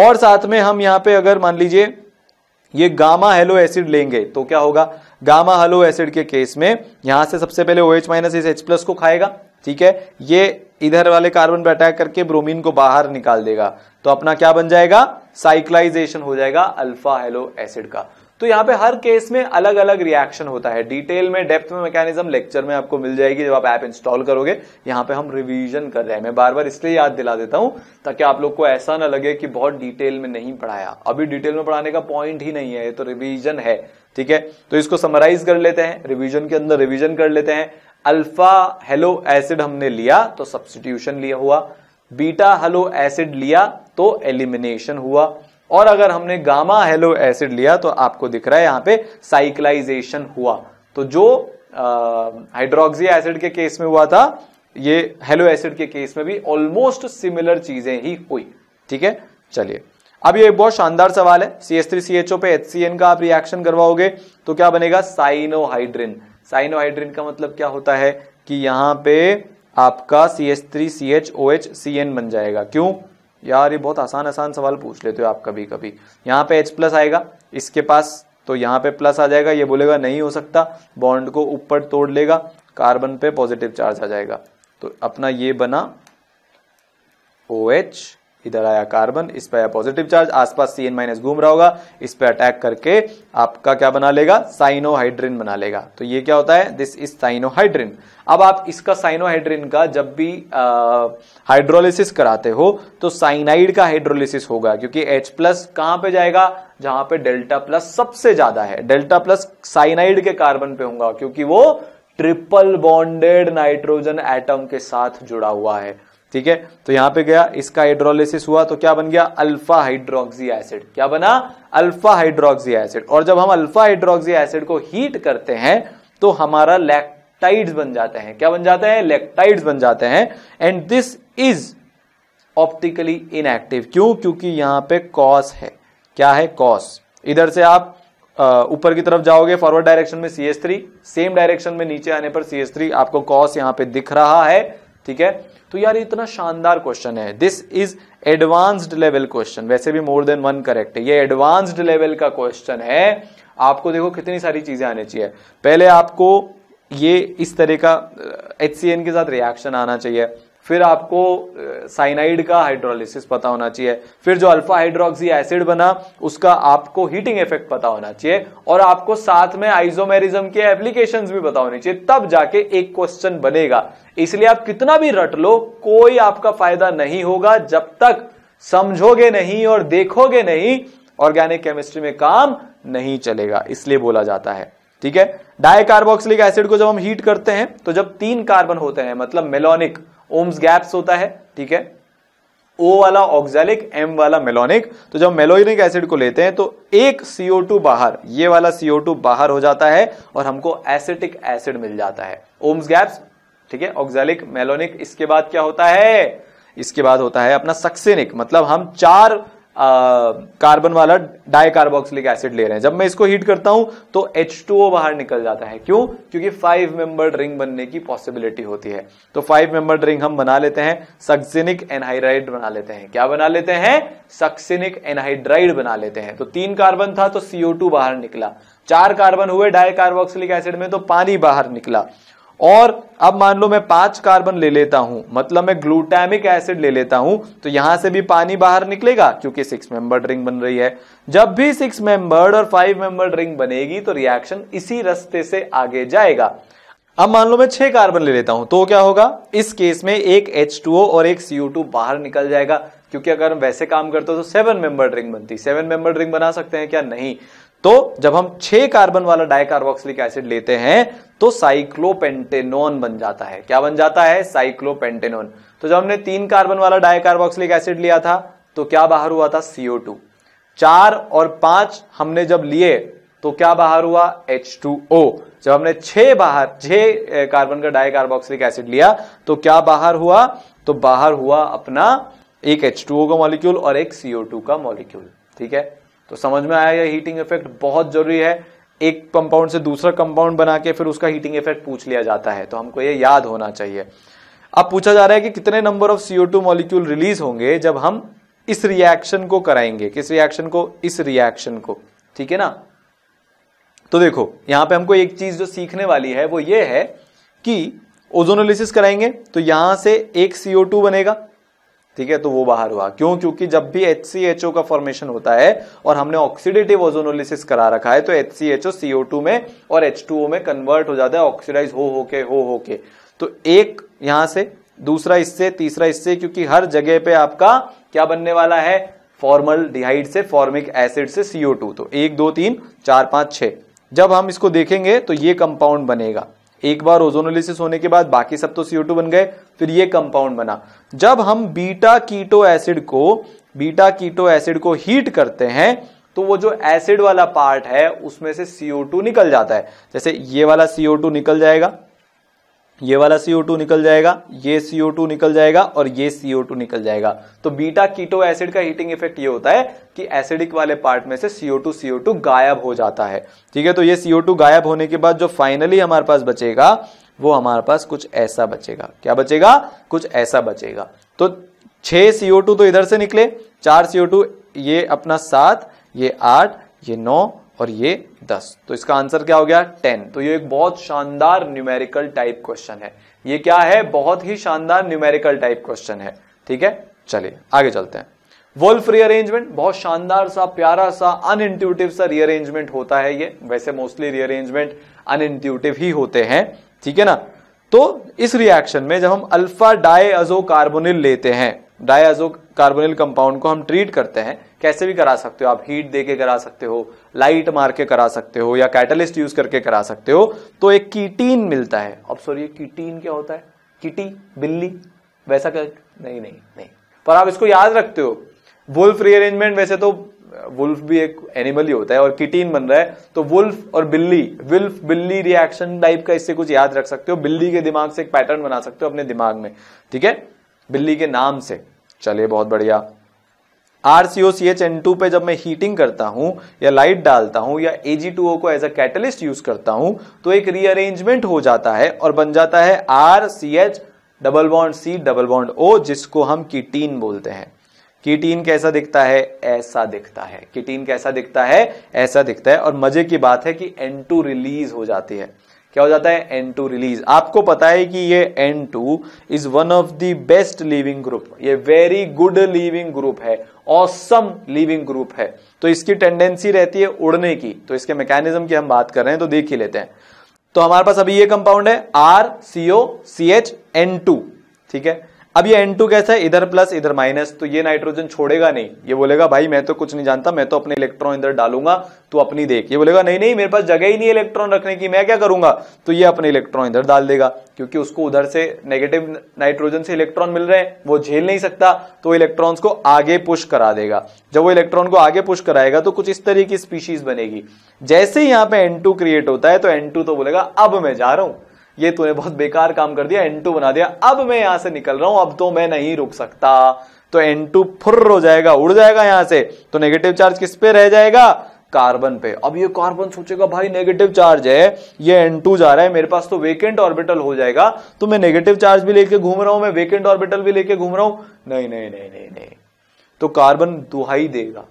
S1: और साथ में हम यहां पे अगर मान लीजिए ये गामा हेलो एसिड लेंगे तो क्या होगा गामा हेलो एसिड के केस में यहां से सबसे पहले ओ एच माइनस इस एच प्लस को खाएगा ठीक है ये इधर वाले कार्बन पर अटैक करके ब्रोमीन को बाहर निकाल देगा तो अपना क्या बन जाएगा साइक्लाइजेशन हो जाएगा अल्फा हेलो एसिड का तो यहां पे हर केस में अलग अलग रिएक्शन होता है डिटेल में डेप्थ में मैकेनिज्म लेक्चर में आपको मिल जाएगी जब आप ऐप इंस्टॉल करोगे यहां पे हम रिवीजन कर रहे हैं मैं बार बार इसलिए याद दिला देता हूं ताकि आप लोग को ऐसा ना लगे कि बहुत डिटेल में नहीं पढ़ाया अभी डिटेल में पढ़ाने का पॉइंट ही नहीं है ये तो रिविजन है ठीक है तो इसको समराइज कर लेते हैं रिविजन के अंदर रिविजन कर लेते हैं अल्फा हेलो एसिड हमने लिया तो सब्सटीट्यूशन लिया हुआ बीटा हेलो एसिड लिया तो एलिमिनेशन हुआ और अगर हमने गामा हेलो एसिड लिया तो आपको दिख रहा है यहां पे साइक्लाइजेशन हुआ तो जो हाइड्रोक्सी एसिड के केस में हुआ था ये हेलो एसिड के केस में भी ऑलमोस्ट सिमिलर चीजें ही हुई ठीक है चलिए अब ये बहुत शानदार सवाल है C S three C H O पे एच सी एन का आप रिएक्शन करवाओगे तो क्या बनेगा साइनोहाइड्रिन साइनोहाइड्रिन का मतलब क्या होता है कि यहां पे आपका C S three C H O H C N बन जाएगा क्यों यार ये बहुत आसान आसान सवाल पूछ लेते हो आप कभी कभी यहाँ पे एच प्लस आएगा इसके पास तो यहाँ पे प्लस आ जाएगा ये बोलेगा नहीं हो सकता बॉन्ड को ऊपर तोड़ लेगा कार्बन पे पॉजिटिव चार्ज आ जाएगा तो अपना ये बना ओ OH, एच इधर आया कार्बन इस पर आया पॉजिटिव चार्ज आसपास सी एन माइनस घूम रहा होगा इस पर अटैक करके आपका क्या बना लेगा साइनोहाइड्रिन बना लेगा तो ये क्या होता है दिस इज साइनोहाइड्रिन अब आप इसका साइनोहाइड्रिन का जब भी हाइड्रोलिसिस कराते हो तो साइनाइड का हाइड्रोलिसिस होगा क्योंकि H प्लस कहां पे जाएगा जहां पे डेल्टा प्लस सबसे ज्यादा है डेल्टा प्लस साइनाइड के कार्बन पे होगा क्योंकि वो ट्रिपल बॉन्डेड नाइट्रोजन एटम के साथ जुड़ा हुआ है ठीक है तो यहां पे गया इसका हाइड्रोलिसिस हुआ तो क्या बन गया अल्फा हाइड्रोक्सी एसिड क्या बना अल्फा हाइड्रोक्सी एसिड और जब हम अल्फा हाइड्रोक्सी एसिड को हीट करते हैं तो हमारा लैक्टाइड्स बन जाते हैं क्या बन जाते हैं लैक्टाइड्स बन जाते हैं and this is optically inactive क्यों क्योंकि यहां पे कॉस है क्या है कॉस इधर से आप ऊपर की तरफ जाओगे फॉरवर्ड डायरेक्शन में सी थ्री सेम डायरेक्शन में नीचे आने पर सी थ्री आपको कॉस यहां पे दिख रहा है ठीक है तो यार इतना शानदार क्वेश्चन है this is advanced level question वैसे भी मोर देन वन करेक्ट है ये एडवांस्ड लेवल का क्वेश्चन है आपको देखो कितनी सारी चीजें आनी चाहिए पहले आपको ये इस तरह का एच के साथ रिएक्शन आना चाहिए फिर आपको साइनाइड का हाइड्रोलिसिस पता होना चाहिए फिर जो अल्फा हाइड्रोक्सी एसिड बना उसका आपको हीटिंग इफेक्ट पता होना चाहिए और आपको साथ में आइजोमेरिज्म के एप्लीकेशंस भी पता होने चाहिए तब जाके एक क्वेश्चन बनेगा इसलिए आप कितना भी रट लो कोई आपका फायदा नहीं होगा जब तक समझोगे नहीं और देखोगे नहीं ऑर्गेनिक केमिस्ट्री में काम नहीं चलेगा इसलिए बोला जाता है ठीक है डायकार्बोक्सिलिक एसिड को जब हम हीट करते हैं तो जब तीन कार्बन होते हैं मतलब मेलोनिक ओम्स गैप्स होता है ठीक है ओ वाला ऑक्सैलिक एम वाला मेलोनिक तो जब मेलोनिक एसिड को लेते हैं तो एक टू बाहर ये वाला टू बाहर हो जाता है और हमको एसिटिक एसिड मिल जाता है ओम्स गैप्स ठीक है ऑक्सैलिक मेलोनिक इसके बाद क्या होता है इसके बाद होता है अपना सक्सेनिक मतलब हम चार कार्बन वाला कार्बोक्सिलिक एसिड ले रहे हैं जब मैं इसको हीट करता हूं तो H2O बाहर निकल जाता है क्यों क्योंकि फाइव मेंबर रिंग बनने की पॉसिबिलिटी होती है तो फाइव मेंबर रिंग हम बना लेते हैं सक्सिनिक एनहाइड्राइड बना लेते हैं क्या बना लेते हैं सक्सिनिक एनहाइड्राइड बना लेते हैं तो तीन कार्बन था तो सीओ बाहर निकला चार कार्बन हुए कार्बोक्सिलिक एसिड में तो पानी बाहर निकला और अब मान लो मैं पांच कार्बन ले लेता हूं मतलब मैं ग्लूटामिक एसिड ले लेता हूं तो यहां से भी पानी बाहर निकलेगा क्योंकि सिक्स मेंबर्ड रिंग बन रही है जब भी सिक्स मेंबर्ड और फाइव मेंबर्ड रिंग बनेगी तो रिएक्शन इसी रास्ते से आगे जाएगा अब मान लो मैं छह कार्बन ले लेता हूं तो क्या होगा इस केस में एक एच और एक सीओ बाहर निकल जाएगा क्योंकि अगर हम वैसे काम करते हो तो सेवन मेंबर्ड रिंग बनती सेवन मेंबर्ड रिंग बना सकते हैं क्या नहीं तो जब हम छह कार्बन वाला डायकार्बोक्सिलिक एसिड लेते हैं तो साइक्लोपेंटेनोन बन जाता है क्या बन जाता है साइक्लोपेंटेनोन तो जब हमने तीन कार्बन वाला डायकार्बोक्सिलिक एसिड लिया था तो क्या बाहर हुआ था सीओ टू चार और पांच हमने जब लिए तो क्या बाहर हुआ ओ जब हमने छह बाहर छह कार्बन का डायकार्बोक्सिलिक एसिड लिया तो क्या बाहर हुआ तो बाहर हुआ अपना एक ओ का मॉलिक्यूल और एक टू का मॉलिक्यूल ठीक है तो समझ में आया ये हीटिंग इफेक्ट बहुत जरूरी है एक कंपाउंड से दूसरा कंपाउंड बना के फिर उसका हीटिंग इफेक्ट पूछ लिया जाता है तो हमको ये याद होना चाहिए अब पूछा जा रहा है कि कितने number of CO two molecule release होंगे जब हम इस रिएक्शन को कराएंगे किस रिएक्शन को इस रिएक्शन को ठीक है ना तो देखो यहां पे हमको एक चीज जो सीखने वाली है वो ये है कि ओजोनोलिसिस कराएंगे तो यहां से एक सीओ टू बनेगा ठीक है तो वो बाहर हुआ क्यों क्योंकि जब भी एच सी एच ओ का फॉर्मेशन होता है और हमने ऑक्सीडेटिव ओजोनोलिसिस करा रखा है तो H C H O CO two में और एच टू ओ में कन्वर्ट हो जाता है ऑक्सीडाइज हो हो के हो हो के तो एक यहां से दूसरा इससे तीसरा इससे क्योंकि हर जगह पे आपका क्या बनने वाला है फॉर्मल डिहाइड से फॉर्मिक एसिड से सीओ टू तो एक दो तीन चार पांच छ जब हम इसको देखेंगे तो ये कंपाउंड बनेगा एक बार ओजोनोलिसिस होने के बाद बाकी सब तो सीओ टू बन गए फिर ये कंपाउंड बना जब हम बीटा कीटो एसिड को बीटा कीटो एसिड को हीट करते हैं तो वो जो एसिड वाला पार्ट है उसमें से सीओ टू निकल जाता है जैसे ये वाला सीओ टू निकल जाएगा ये वाला CO2 निकल जाएगा ये CO2 निकल जाएगा और ये CO2 निकल जाएगा तो बीटा कीटो एसिड का हीटिंग इफेक्ट ये होता है कि एसिडिक वाले पार्ट में से CO2 CO2 गायब हो जाता है ठीक है तो ये CO2 गायब होने के बाद जो फाइनली हमारे पास बचेगा वो हमारे पास कुछ ऐसा बचेगा क्या बचेगा कुछ ऐसा बचेगा तो छः सीओ तो इधर से निकले चार सीओ ये अपना सात ये आठ ये नौ और ये 10 तो इसका आंसर क्या हो गया 10 तो ये एक बहुत शानदार न्यूमेरिकल टाइप क्वेश्चन है ये क्या है बहुत ही शानदार न्यूमेरिकल टाइप क्वेश्चन है ठीक है चलिए आगे चलते हैं वोल्फ रीअरेंजमेंट बहुत शानदार सा प्यारा सा अनइंट्यूटिव सा रीअरेंजमेंट होता है ये वैसे मोस्टली रीअरेंजमेंट अनइंट्यूटिव ही होते हैं ठीक है ना तो इस रिएक्शन में जब हम अल्फा अजो कार्बोनिल लेते हैं डायजो कार्बोनिल कंपाउंड को हम ट्रीट करते हैं कैसे भी करा सकते हो आप हीट देके करा सकते हो लाइट मार के करा सकते हो या कैटलिस्ट यूज करके करा सकते हो तो एक कीटीन मिलता है अब सॉरी ये कीटीन क्या होता है किटी बिल्ली वैसा क्या नहीं नहीं नहीं पर आप इसको याद रखते हो वुल्फ रीअरेंजमेंट वैसे तो वुल्फ भी एक एनिमल ही होता है और किटीन बन रहा है तो वुल्फ और बिल्ली वुल्फ बिल्ली रिएक्शन टाइप का इससे कुछ याद रख सकते हो बिल्ली के दिमाग से एक पैटर्न बना सकते हो अपने दिमाग में ठीक है बिल्ली के नाम से चलिए बहुत बढ़िया R C O C H N two पे जब मैं हीटिंग करता हूं या लाइट डालता हूं या ए जी टू ओ को एज अ कैटलिस्ट यूज करता हूं तो एक रीअरेंजमेंट हो जाता है और बन जाता है R C H double bond C double bond O जिसको हम कीटीन बोलते हैं कीटीन कैसा दिखता है ऐसा दिखता है कीटीन कैसा दिखता है ऐसा दिखता है और मजे की बात है कि एन टू रिलीज हो जाती है क्या हो जाता है एन टू रिलीज आपको पता है कि ये N two is one of the best leaving group ये वेरी गुड लिविंग ग्रुप है ऑसम लिविंग ग्रुप है तो इसकी टेंडेंसी रहती है उड़ने की तो इसके मैकेनिज्म की हम बात कर रहे हैं तो देख ही लेते हैं तो हमारे पास अभी ये कंपाउंड है R CO C H N two ठीक है अब ये N2 कैसा है इधर प्लस इधर माइनस तो ये नाइट्रोजन छोड़ेगा नहीं ये बोलेगा भाई मैं तो कुछ नहीं जानता मैं तो अपने इलेक्ट्रॉन इधर डालूंगा तो अपनी देख ये बोलेगा नहीं नहीं मेरे पास जगह ही नहीं इलेक्ट्रॉन रखने की मैं क्या करूंगा तो ये अपने इलेक्ट्रॉन इधर डाल देगा क्योंकि उसको उधर से नेगेटिव नाइट्रोजन से इलेक्ट्रॉन मिल रहे हैं वो झेल नहीं सकता तो इलेक्ट्रॉन को आगे पुश करा देगा जब वो इलेक्ट्रॉन को आगे पुश कराएगा तो कुछ इस तरह की स्पीशीज बनेगी जैसे ही यहाँ पे N2 क्रिएट होता है तो एन तो बोलेगा अब मैं जा रहा हूं ये तूने बहुत बेकार काम कर दिया एन टू बना दिया अब मैं यहां से निकल रहा हूं अब तो मैं नहीं रुक सकता तो एन टू फुर्र हो जाएगा उड़ जाएगा यहां से तो नेगेटिव चार्ज किस पे रह जाएगा कार्बन पे अब ये कार्बन सोचेगा भाई नेगेटिव चार्ज है ये N2 जा रहा है मेरे पास तो वेकेंट ऑर्बिटल हो जाएगा तो मैं नेगेटिव चार्ज भी लेके घूम रहा हूं मैं वेकेंट ऑर्बिटल भी लेके घूम रहा हूं नहीं नहीं नहीं नहीं नहीं तो कार्बन दुहाई देगा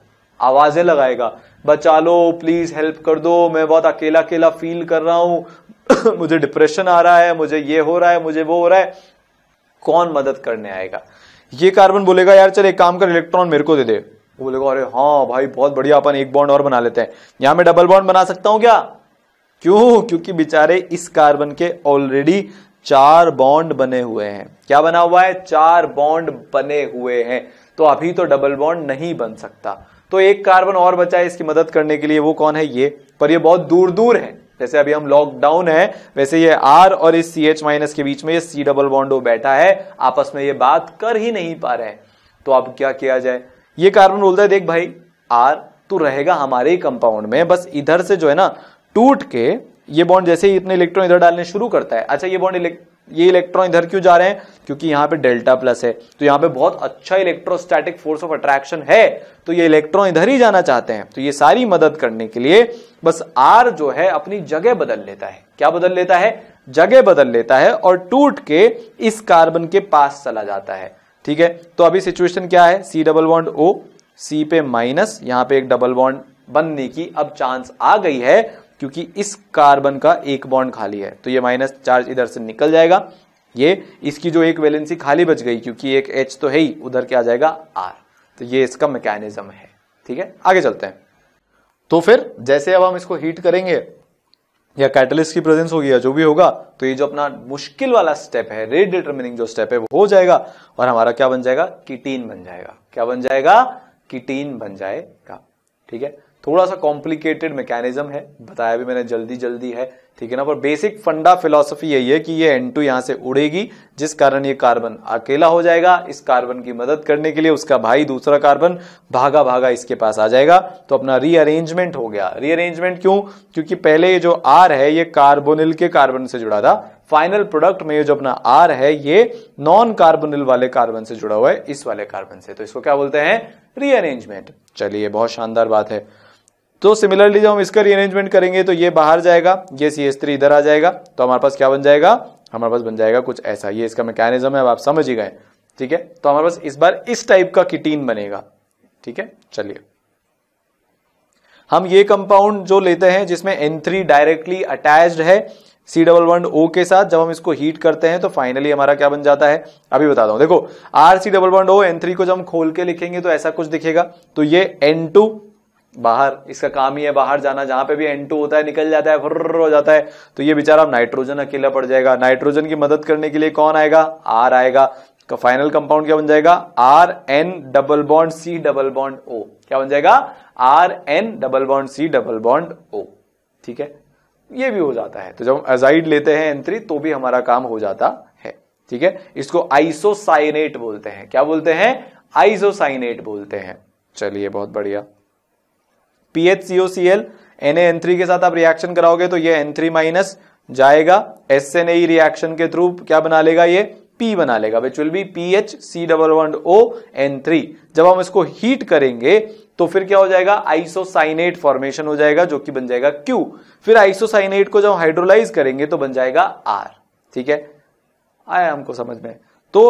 S1: आवाजें लगाएगा बचा लो प्लीज हेल्प कर दो मैं बहुत अकेला अकेला फील कर रहा हूं मुझे डिप्रेशन आ रहा है मुझे ये हो रहा है मुझे वो हो रहा है कौन मदद करने आएगा ये कार्बन बोलेगा यार चल एक काम कर इलेक्ट्रॉन मेरे को दे दे वो बोलेगा अरे हाँ भाई बहुत बढ़िया अपन एक बॉन्ड और बना लेते हैं यहां मैं डबल बॉन्ड बना सकता हूं क्या क्यों क्योंकि बेचारे इस कार्बन के ऑलरेडी चार बॉन्ड बने हुए हैं क्या बना हुआ है चार बॉन्ड बने हुए हैं तो अभी तो डबल बॉन्ड नहीं बन सकता तो एक कार्बन और बचा है इसकी मदद करने के लिए वो कौन है ये पर ये बहुत दूर दूर है जैसे अभी हम लॉकडाउन है वैसे ये आर और इस सी एच माइनस के बीच में ये सी डबल बॉन्ड बैठा है आपस में ये बात कर ही नहीं पा रहे हैं तो अब क्या किया जाए ये कार्बन बोलता है देख भाई आर तो रहेगा हमारे ही कंपाउंड में बस इधर से जो है ना टूट के ये बॉन्ड जैसे ही इतने इलेक्ट्रॉन इधर डालने शुरू करता है अच्छा ये बॉन्ड ये इलेक्ट्रॉन इधर क्यों जा रहे हैं क्योंकि यहां पे डेल्टा प्लस है तो यहां पे बहुत अच्छा इलेक्ट्रोस्टैटिक फोर्स ऑफ अट्रैक्शन है तो ये इलेक्ट्रॉन इधर ही जाना चाहते हैं तो ये सारी मदद करने के लिए बस आर जो है अपनी जगह बदल लेता है क्या बदल लेता है जगह बदल लेता है और टूट के इस कार्बन के पास चला जाता है ठीक है तो अभी सिचुएशन क्या है सी डबल बॉन्ड ओ सी पे माइनस यहाँ पे एक डबल बॉन्ड बनने की अब चांस आ गई है क्योंकि इस कार्बन का एक बॉन्ड खाली है तो ये माइनस चार्ज इधर से निकल जाएगा ये इसकी जो एक वैलेंसी खाली बच गई क्योंकि एक एच तो है ही उधर क्या आ जाएगा आर तो ये इसका मैकेनिज्म है ठीक है आगे चलते हैं तो फिर जैसे अब हम इसको हीट करेंगे या कैटलिस्ट की प्रेजेंस होगी या जो भी होगा तो ये जो अपना मुश्किल वाला स्टेप है रेट डिटर्मिनिंग जो स्टेप है वो हो जाएगा और हमारा क्या बन जाएगा किटीन बन जाएगा क्या बन जाएगा किटीन बन जाएगा ठीक है थोड़ा सा कॉम्प्लिकेटेड मैकेनिज्म है बताया भी मैंने जल्दी जल्दी है ठीक है ना पर बेसिक फंडा फिलोसफी यही है कि ये एन टू यहां से उड़ेगी जिस कारण ये कार्बन अकेला हो जाएगा इस कार्बन की मदद करने के लिए उसका भाई दूसरा कार्बन भागा भागा इसके पास आ जाएगा तो अपना रीअरेंजमेंट हो गया रीअरेंजमेंट क्यों क्योंकि पहले ये जो आर है ये कार्बोनिल के कार्बन से जुड़ा था फाइनल प्रोडक्ट में ये जो अपना आर है ये नॉन कार्बोनिल वाले कार्बन से जुड़ा हुआ है इस वाले कार्बन से तो इसको क्या बोलते हैं रीअरेंजमेंट चलिए बहुत शानदार बात है तो सिमिलरली जब हम इसका रीअरेंजमेंट करेंगे तो ये बाहर जाएगा ये सी एस थ्री इधर आ जाएगा तो हमारे पास क्या बन जाएगा हमारे पास बन जाएगा कुछ ऐसा ये इसका मैकेनिज्म है अब आप समझ ही गए ठीक है तो हमारे पास इस बार इस टाइप का किटीन बनेगा ठीक है चलिए हम ये कंपाउंड जो लेते हैं जिसमें थ्री डायरेक्टली अटैच है सी डबल वन ओ के साथ जब हम इसको हीट करते हैं तो फाइनली हमारा क्या बन जाता है अभी बताता हूं देखो R C double one O N three को जब हम खोल के लिखेंगे तो ऐसा कुछ दिखेगा तो ये एन टू बाहर इसका काम ही है बाहर जाना जहां पे भी एन टू होता है निकल जाता है फुर्र हो जाता है तो ये बेचारा नाइट्रोजन अकेला पड़ जाएगा नाइट्रोजन की मदद करने के लिए कौन आएगा आर आएगा का फाइनल कंपाउंड क्या बन जाएगा R N double bond C double bond O क्या बन जाएगा R N double bond C double bond O ठीक है ये भी हो जाता है तो जब हम एजाइड लेते हैं एंट्री तो भी हमारा काम हो जाता है ठीक है इसको आइसोसाइनेट बोलते हैं क्या बोलते हैं आइसोसाइनेट बोलते हैं चलिए बहुत बढ़िया P H C O C L N N three के साथ आप रिएक्शन कराओगे तो ये एन थ्री माइनस जाएगा एस एन ई रिएक्शन के थ्रू क्या बना लेगा ये पी बना लेगा which will be P H C double one O N three जब हम इसको हीट करेंगे तो फिर क्या हो जाएगा आइसोसाइनेट फॉर्मेशन हो जाएगा जो कि बन जाएगा क्यू फिर आइसोसाइनेट को जब हाइड्रोलाइज करेंगे तो बन जाएगा आर ठीक है आया हमको समझ में तो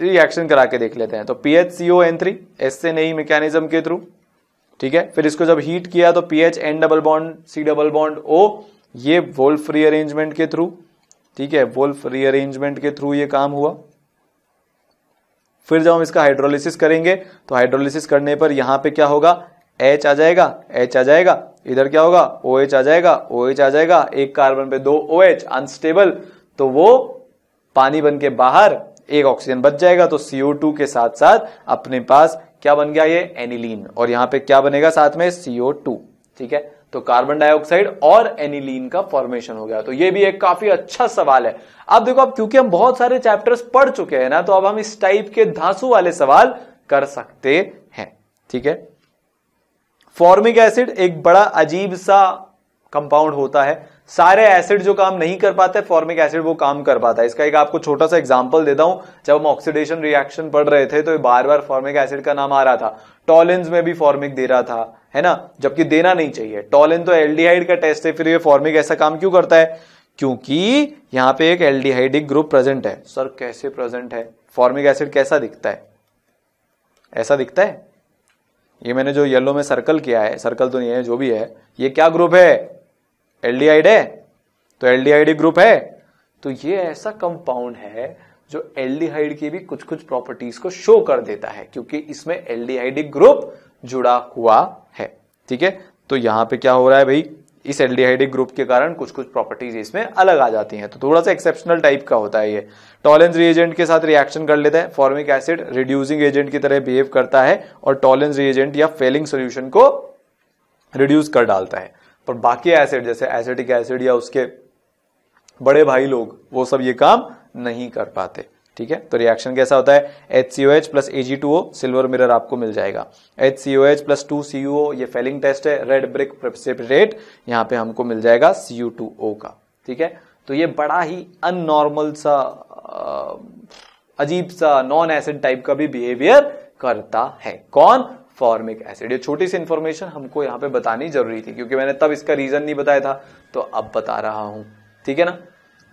S1: रिएक्शन करा के देख लेते हैं तो P H C O N three S N E mechanism के थ्रू ठीक है फिर इसको जब हीट किया तो PH N double bond C double bond O ये वोल्फ रीअरेंजमेंट के थ्रू ठीक है वोल्फ रीअरेंजमेंट के थ्रू ये काम हुआ फिर जब हम इसका हाइड्रोलिसिस करेंगे तो हाइड्रोलिसिस करने पर यहां पे क्या होगा एच आ जाएगा एच आ जाएगा इधर क्या होगा ओ OH एच आ जाएगा ओ OH एच आ जाएगा एक कार्बन पे दो ओ एच अनस्टेबल तो वो पानी बन के बाहर एक ऑक्सीजन बच जाएगा तो सीओ टू के साथ साथ अपने पास क्या बन गया ये एनिलीन और यहां पे क्या बनेगा साथ में सीओ टू ठीक है तो कार्बन डाइऑक्साइड और एनिलीन का फॉर्मेशन हो गया तो ये भी एक काफी अच्छा सवाल है अब देखो अब क्योंकि हम बहुत सारे चैप्टर्स पढ़ चुके हैं ना तो अब हम इस टाइप के धांसू वाले सवाल कर सकते हैं ठीक है फॉर्मिक एसिड एक बड़ा अजीब सा कंपाउंड होता है सारे एसिड जो काम नहीं कर पाते फॉर्मिक एसिड वो काम कर पाता है इसका एक आपको छोटा सा एग्जांपल देता हूं जब हम ऑक्सीडेशन रिएक्शन पढ़ रहे थे तो बार बार फॉर्मिक एसिड का नाम आ रहा था टॉलिन में भी फॉर्मिक दे रहा था है ना जबकि देना नहीं चाहिए टॉलिन तो एल्डिहाइड का टेस्ट है फिर ये फॉर्मिक ऐसा काम क्यों करता है क्योंकि यहां पे एक एल्डिहाइडिक ग्रुप प्रेजेंट है सर कैसे प्रेजेंट है फॉर्मिक एसिड कैसा दिखता है ऐसा दिखता है ये मैंने जो येलो में सर्कल किया है सर्कल तो नहीं है जो भी है ये क्या ग्रुप है एल्डिहाइड है तो एल्डिहाइड ग्रुप है तो ये ऐसा कंपाउंड है जो एल्डिहाइड की भी कुछ कुछ प्रॉपर्टीज को शो कर देता है क्योंकि इसमें एल्डिहाइडिक ग्रुप जुड़ा हुआ है ठीक है तो यहां पे क्या हो रहा है भाई इस एल्डिहाइडिक ग्रुप के कारण कुछ कुछ प्रॉपर्टीज इसमें अलग आ जाती हैं तो थोड़ा सा एक्सेप्शनल टाइप का होता है ये टॉलेंस रिएजेंट के साथ रिएक्शन कर लेता है फॉर्मिक एसिड रिड्यूसिंग एजेंट की तरह बिहेव करता है और टॉलेंस रिएजेंट या फेलिंग सोल्यूशन को रिड्यूस कर डालता है पर बाकी एसिड जैसे एसिडिक एसिड या उसके बड़े भाई लोग वो सब ये काम नहीं कर पाते ठीक है तो रिएक्शन कैसा होता है H C O H plus A G two O silver mirror आपको मिल जाएगा H C O H plus two C O ये फेलिंग टेस्ट है रेड ब्रिक प्रेसिपिटेट यहाँ पे हमको मिल जाएगा सी यू टू ओ का ठीक है तो ये बड़ा ही अननॉर्मल सा अजीब सा नॉन एसिड टाइप का भी बिहेवियर करता है कौन फॉर्मिक एसिड ये छोटी सी इन्फॉर्मेशन हमको यहाँ पे बतानी जरूरी थी क्योंकि मैंने तब इसका रीजन नहीं बताया था तो अब बता रहा हूँ ठीक है ना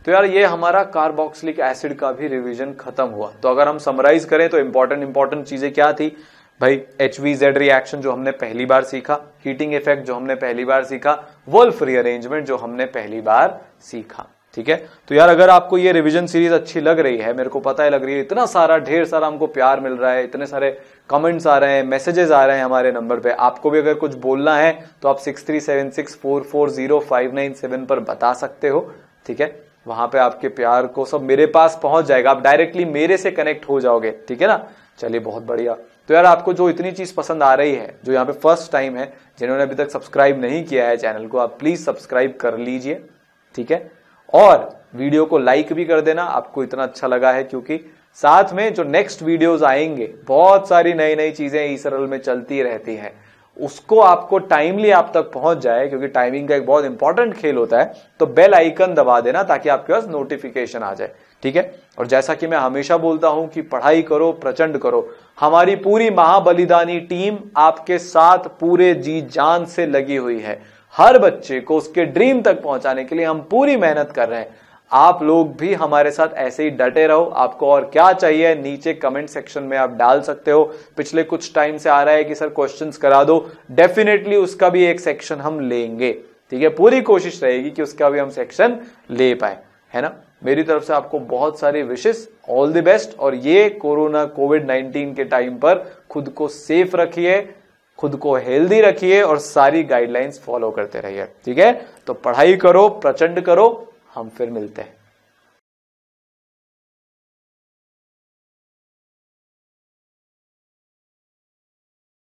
S1: तो यार ये हमारा कार्बोक्सिलिक एसिड का भी रिवीजन खत्म हुआ तो अगर हम समराइज करें तो इंपॉर्टेंट इंपॉर्टेंट चीजें क्या थी भाई एच वी जेड रिएक्शन जो हमने पहली बार सीखा हीटिंग इफेक्ट जो हमने पहली बार सीखा वोल्फ रीअरेंजमेंट जो हमने पहली बार सीखा ठीक है तो यार अगर आपको ये रिवीजन सीरीज अच्छी लग रही है मेरे को पता है लग रही है इतना सारा ढेर सारा हमको प्यार मिल रहा है इतने सारे कमेंट्स आ रहे हैं मैसेजेस आ रहे हैं हमारे नंबर पे आपको भी अगर कुछ बोलना है तो आप six three seven six four four zero five nine seven पर बता सकते हो ठीक है वहां पे आपके प्यार को सब मेरे पास पहुंच जाएगा आप डायरेक्टली मेरे से कनेक्ट हो जाओगे ठीक है ना चलिए बहुत बढ़िया तो यार आपको जो इतनी चीज पसंद आ रही है जो यहाँ पे फर्स्ट टाइम है जिन्होंने अभी तक सब्सक्राइब नहीं किया है चैनल को आप प्लीज सब्सक्राइब कर लीजिए ठीक है और वीडियो को लाइक भी कर देना आपको इतना अच्छा लगा है क्योंकि साथ में जो नेक्स्ट वीडियोस आएंगे बहुत सारी नई नई चीजें ई में चलती रहती हैं उसको आपको टाइमली आप तक पहुंच जाए क्योंकि टाइमिंग का एक बहुत इंपॉर्टेंट खेल होता है तो बेल आइकन दबा देना ताकि आपके पास नोटिफिकेशन आ जाए ठीक है और जैसा कि मैं हमेशा बोलता हूं कि पढ़ाई करो प्रचंड करो हमारी पूरी महाबलिदानी टीम आपके साथ पूरे जी जान से लगी हुई है हर बच्चे को उसके ड्रीम तक पहुंचाने के लिए हम पूरी मेहनत कर रहे हैं आप लोग भी हमारे साथ ऐसे ही डटे रहो आपको और क्या चाहिए नीचे कमेंट सेक्शन में आप डाल सकते हो पिछले कुछ टाइम से आ रहा है कि सर क्वेश्चंस करा दो डेफिनेटली उसका भी एक सेक्शन हम लेंगे ठीक है पूरी कोशिश रहेगी कि उसका भी हम सेक्शन ले पाए है ना मेरी तरफ से आपको बहुत सारी विशेष ऑल द बेस्ट और ये कोरोना कोविड नाइनटीन के टाइम पर खुद को सेफ रखिए खुद को हेल्दी रखिए और सारी गाइडलाइंस फॉलो करते रहिए ठीक है तो पढ़ाई करो प्रचंड करो हम फिर मिलते हैं